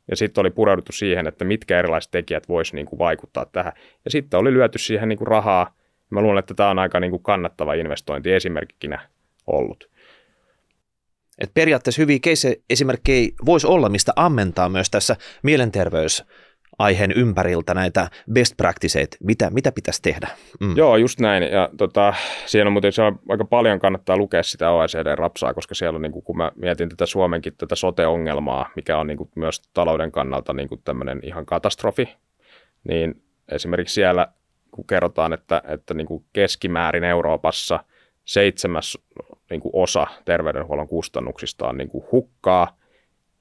Ja sitten oli pureuduttu siihen, että mitkä erilaiset tekijät voisivat niin kuin vaikuttaa tähän. Ja sitten oli lyöty siihen niin kuin rahaa Mä luulen, että tämä on aika niin kuin kannattava investointi esimerkkinä ollut. Et periaatteessa hyviä case esimerkkejä voisi olla, mistä ammentaa myös tässä mielenterveys aiheen ympäriltä näitä best practices mitä, mitä pitäisi tehdä? Mm. Joo, just näin. Ja tota, siellä on muuten siellä aika paljon kannattaa lukea sitä OECD-rapsaa, koska siellä on, niin kuin, kun mä mietin tätä Suomenkin tätä sote-ongelmaa, mikä on niin kuin, myös talouden kannalta niin kuin tämmöinen ihan katastrofi, niin esimerkiksi siellä kun kerrotaan, että, että niin kuin keskimäärin Euroopassa seitsemäs niin kuin osa terveydenhuollon kustannuksista on niin kuin hukkaa,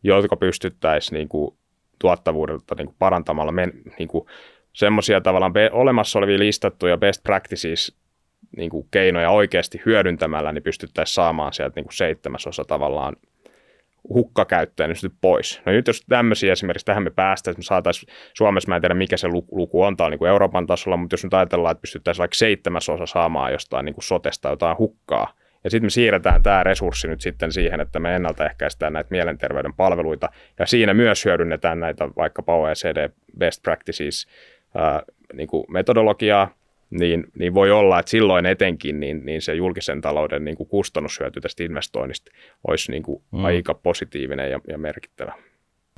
jotka pystyttäisiin niin kuin tuottavuudelta niin kuin parantamalla men, niin kuin semmoisia tavallaan be, olemassa olevia listattuja best practices niin kuin keinoja oikeasti hyödyntämällä, niin pystyttäisiin saamaan sieltä niin kuin osa tavallaan hukkakäyttöä nyt pois. No nyt jos tämmöisiä esimerkiksi tähän me päästään, että me saataisiin Suomessa, mä en tiedä mikä se luku on, tämä on niin kuin Euroopan tasolla, mutta jos nyt ajatellaan, että pystyttäisiin vaikka seitsemäsosa saamaan jostain niin kuin sotesta jotain hukkaa, ja sitten me siirretään tämä resurssi nyt sitten siihen, että me ennaltaehkäistään näitä mielenterveyden palveluita, ja siinä myös hyödynnetään näitä vaikkapa OECD Best Practices äh, niin kuin metodologiaa, niin, niin voi olla, että silloin etenkin niin, niin se julkisen talouden niin kuin kustannushyöty tästä investoinnista olisi niin kuin mm. aika positiivinen ja, ja merkittävä.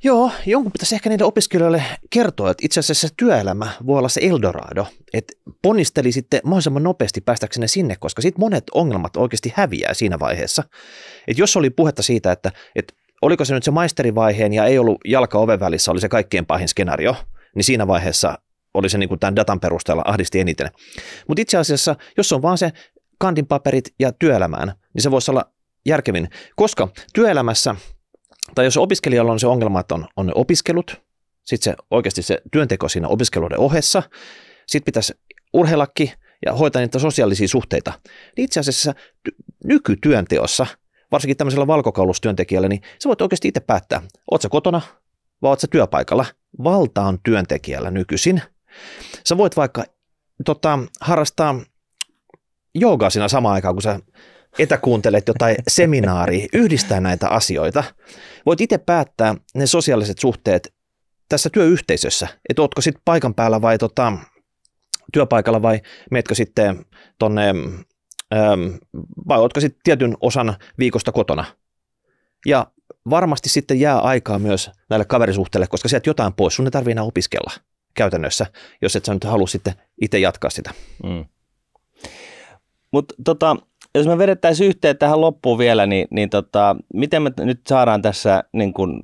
Joo, jonkun pitäisi ehkä niille opiskelijoille kertoa, että itse asiassa työelämä voi olla se Eldorado, että ponnisteli sitten mahdollisimman nopeasti päästäksenne sinne, koska sitten monet ongelmat oikeasti häviää siinä vaiheessa. Että jos oli puhetta siitä, että, että oliko se nyt se maisterivaiheen ja ei ollut jalka oven välissä, oli se kaikkien pahin skenaario, niin siinä vaiheessa oli se niin kuin tämän datan perusteella ahdisti eniten. Mutta itse asiassa, jos on vaan se kandin paperit ja työelämään, niin se voisi olla järkevin, koska työelämässä, tai jos opiskelijalla on se ongelma, että on, on ne opiskelut, sitten se oikeasti se työnteko siinä opiskeluiden ohessa, sitten pitäisi urheillakin ja hoitaa niitä sosiaalisia suhteita. Niin itse asiassa nykytyönteossa, varsinkin tämmöisellä valkokaulustyöntekijällä, niin sä voit oikeasti itse päättää, oot sä kotona vai oot sä työpaikalla. Valta on työntekijällä nykyisin – Sä voit vaikka tota, harrastaa joogaa siinä samaan aikaan, kun sä etäkuuntelet jotain seminaaria, yhdistää näitä asioita. Voit itse päättää ne sosiaaliset suhteet tässä työyhteisössä, että ootko sitten paikan päällä vai tota, työpaikalla vai meetkö sitten tonne, vai ootko sitten tietyn osan viikosta kotona. Ja varmasti sitten jää aikaa myös näille kaverisuhteille, koska sieltä jotain pois, sun ei tarvitse enää opiskella käytännössä, jos et sä nyt halua sitten itse jatkaa sitä. Mm. Mutta tota, jos me vedettäisiin yhteen tähän loppuun vielä, niin, niin tota, miten me nyt saadaan tässä niin kun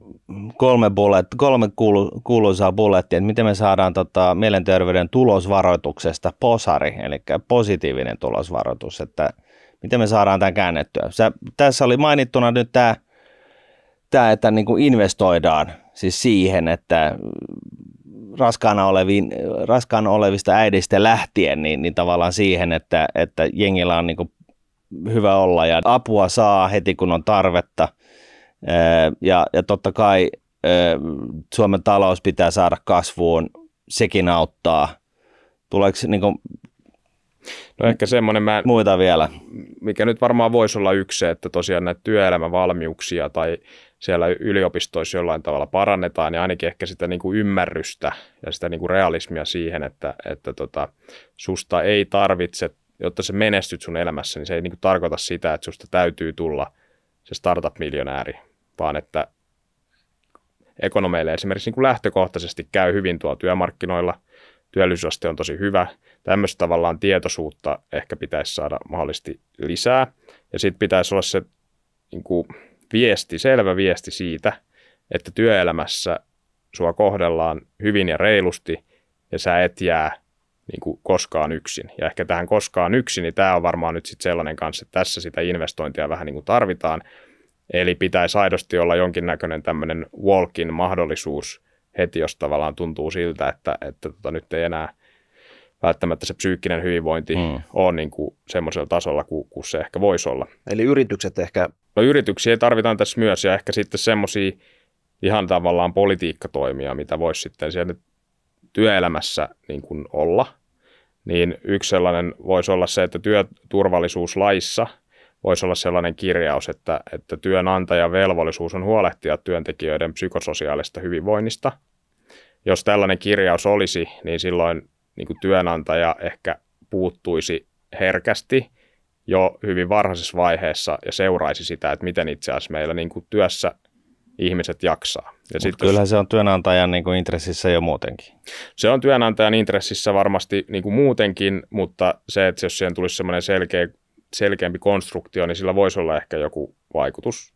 kolme, bullet, kolme kuulu, kuuluisaa bullettia, että miten me saadaan tota, mielenterveyden tulosvaroituksesta posari, eli positiivinen tulosvaroitus, että miten me saadaan tämän käännettyä. Sä, tässä oli mainittuna nyt tämä, että niin investoidaan siis siihen, että raskaana, oleviin, raskaana olevista äidistä lähtien, niin, niin tavallaan siihen, että, että jengillä on niin hyvä olla ja apua saa heti kun on tarvetta. Öö, ja, ja totta kai öö, Suomen talous pitää saada kasvuun, sekin auttaa. Tuleeko niin kuin, No ehkä semmoinen, mä, muita vielä. mikä nyt varmaan voisi olla yksi että tosiaan näitä työelämävalmiuksia tai siellä yliopistoissa jollain tavalla parannetaan ja ainakin ehkä sitä niin kuin ymmärrystä ja sitä niin kuin realismia siihen, että, että tota, susta ei tarvitse, jotta se menestyt sun elämässä, niin se ei niin kuin tarkoita sitä, että susta täytyy tulla se startup-miljonääri, vaan että ekonomeille esimerkiksi niin kuin lähtökohtaisesti käy hyvin tuolla työmarkkinoilla, työllisyysaste on tosi hyvä, tämmöistä tavallaan tietoisuutta ehkä pitäisi saada mahdollisesti lisää, ja sitten pitäisi olla se niin kuin, viesti, selvä viesti siitä, että työelämässä sua kohdellaan hyvin ja reilusti ja sä et jää niin kuin koskaan yksin. Ja ehkä tähän koskaan yksin, niin tämä on varmaan nyt sitten sellainen kanssa, että tässä sitä investointia vähän niin kuin tarvitaan. Eli pitäisi aidosti olla jonkinnäköinen tämmöinen walkin mahdollisuus heti, jos tavallaan tuntuu siltä, että, että tota, nyt ei enää – välttämättä se psyykkinen hyvinvointi mm. on niin kuin semmoisella tasolla kuin, kuin se ehkä voisi olla. Eli yritykset ehkä? No yrityksiä tarvitaan tässä myös ja ehkä sitten semmoisia ihan tavallaan politiikkatoimia, mitä voisi sitten siellä työelämässä niin kuin olla. Niin yksi sellainen voisi olla se, että työturvallisuuslaissa voisi olla sellainen kirjaus, että, että työnantajan velvollisuus on huolehtia työntekijöiden psykososiaalista hyvinvoinnista. Jos tällainen kirjaus olisi, niin silloin niin kuin työnantaja ehkä puuttuisi herkästi jo hyvin varhaisessa vaiheessa ja seuraisi sitä, että miten itse asiassa meillä niin kuin työssä ihmiset jaksaa. Ja sit kyllä jos... se on työnantajan niin kuin intressissä jo muutenkin. Se on työnantajan intressissä varmasti niin kuin muutenkin, mutta se, että jos siihen tulisi sellainen selkeä, selkeämpi konstruktio, niin sillä voisi olla ehkä joku vaikutus.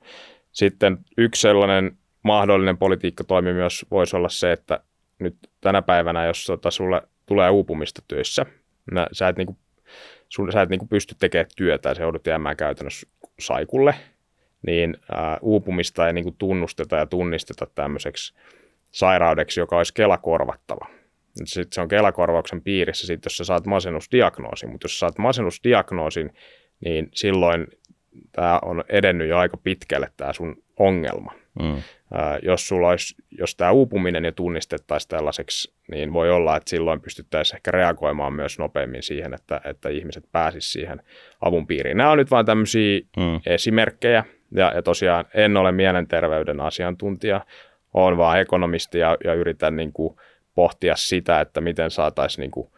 Sitten yksi sellainen mahdollinen politiikkatoimi myös voisi olla se, että nyt tänä päivänä, jos tota, sulle tulee uupumista työssä. Nä, sä et, niinku, sun, sä et niinku pysty tekemään työtä ja se joudut jäämään käytännössä saikulle, niin ää, äh, uupumista ei niinku tunnusteta ja tunnisteta tämmöiseksi sairaudeksi, joka olisi kelakorvattava. Sitten se on kelakorvauksen piirissä, sit jos sä saat masennusdiagnoosin, mutta jos sä saat masennusdiagnoosin, niin silloin tämä on edennyt jo aika pitkälle tämä sun ongelma. Mm. Jos, sulla olisi, jos tämä uupuminen jo tunnistettaisiin tällaiseksi, niin voi olla, että silloin pystyttäisiin ehkä reagoimaan myös nopeammin siihen, että, että ihmiset pääsisivät siihen avun piiriin. Nämä on nyt vain tämmöisiä mm. esimerkkejä, ja, ja tosiaan en ole mielenterveyden asiantuntija, olen vaan ekonomisti ja, ja yritän niin kuin pohtia sitä, että miten saataisiin niin kuin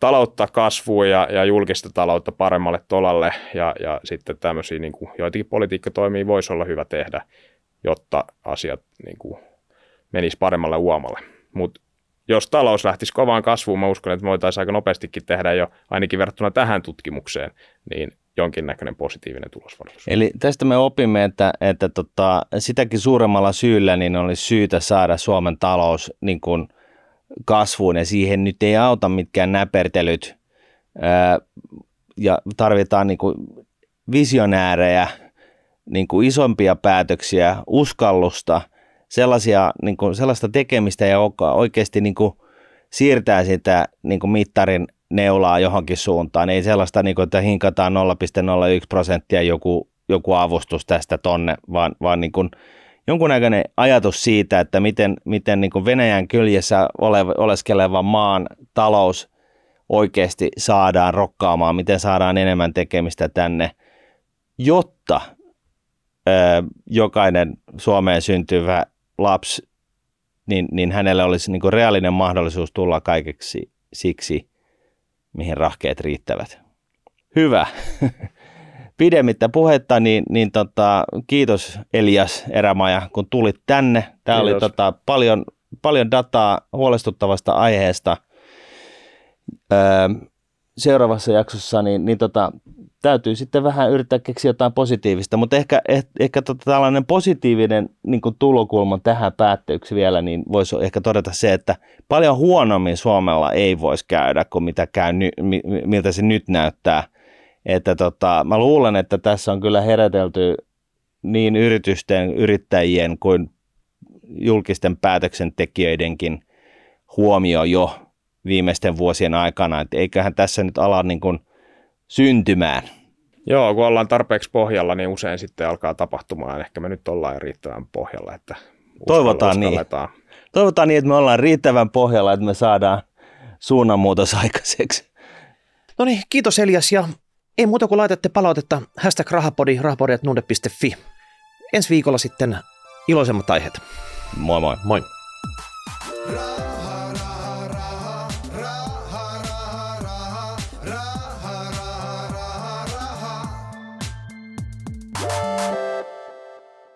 taloutta kasvua ja, ja julkista taloutta paremmalle tolalle ja, ja sitten tämmöisiä niin kuin joitakin politiikkatoimia voisi olla hyvä tehdä jotta asiat niin kuin, menis paremmalle uomalle. Mutta jos talous lähtisi kovaan kasvuun, mä uskon, että voitaisiin aika nopeastikin tehdä jo ainakin verrattuna tähän tutkimukseen, niin jonkinnäköinen positiivinen tulosvaroitus. Eli tästä me opimme, että, että tota, sitäkin suuremmalla syyllä niin olisi syytä saada Suomen talous niin kuin kasvuun ja siihen nyt ei auta mitkään näpertelyt ja tarvitaan niin kuin visionäärejä niin kuin isompia päätöksiä, uskallusta, sellaisia, niin kuin, sellaista tekemistä, joka oikeasti niin kuin siirtää sitä niin kuin mittarin neulaa johonkin suuntaan. Ei sellaista, niin kuin, että hinkataan 0,01 prosenttia joku, joku avustus tästä tonne, vaan, vaan niin kuin, jonkunnäköinen ajatus siitä, että miten, miten niin Venäjän kyljessä ole, oleskelevan maan talous oikeasti saadaan rokkaamaan, miten saadaan enemmän tekemistä tänne, jotta jokainen Suomeen syntyvä lapsi, niin, niin hänelle olisi niin kuin reaalinen mahdollisuus tulla kaikeksi siksi, mihin rahkeet riittävät. Hyvä. Pidemmittä puhetta, niin, niin tota, kiitos Elias Erämaja, kun tulit tänne. Tämä kiitos. oli tota, paljon, paljon dataa huolestuttavasta aiheesta. Öö, seuraavassa jaksossa, niin, niin tota, täytyy sitten vähän yrittää keksiä jotain positiivista, mutta ehkä, eh, ehkä tota, tällainen positiivinen niin kuin tulokulma tähän päättyyksi vielä, niin voisi ehkä todeta se, että paljon huonommin Suomella ei voisi käydä kuin mitä käy ny, miltä se nyt näyttää. Että tota, mä luulen, että tässä on kyllä herätelty niin yritysten, yrittäjien kuin julkisten päätöksentekijöidenkin huomio jo viimeisten vuosien aikana, että eiköhän tässä nyt ala niin kuin syntymään. Joo, kun ollaan tarpeeksi pohjalla, niin usein sitten alkaa tapahtumaan. Ehkä me nyt ollaan jo riittävän pohjalla, että Toivotaan niin. Toivotaan niin, että me ollaan riittävän pohjalla, että me saadaan suunnanmuutos aikaiseksi. No niin, kiitos Elias ja ei muuta kuin laitatte palautetta hashtag rahapodi, rahapodi.nude.fi. Ensi viikolla sitten iloisemmat aiheet. Moi moi. Moi. Raha.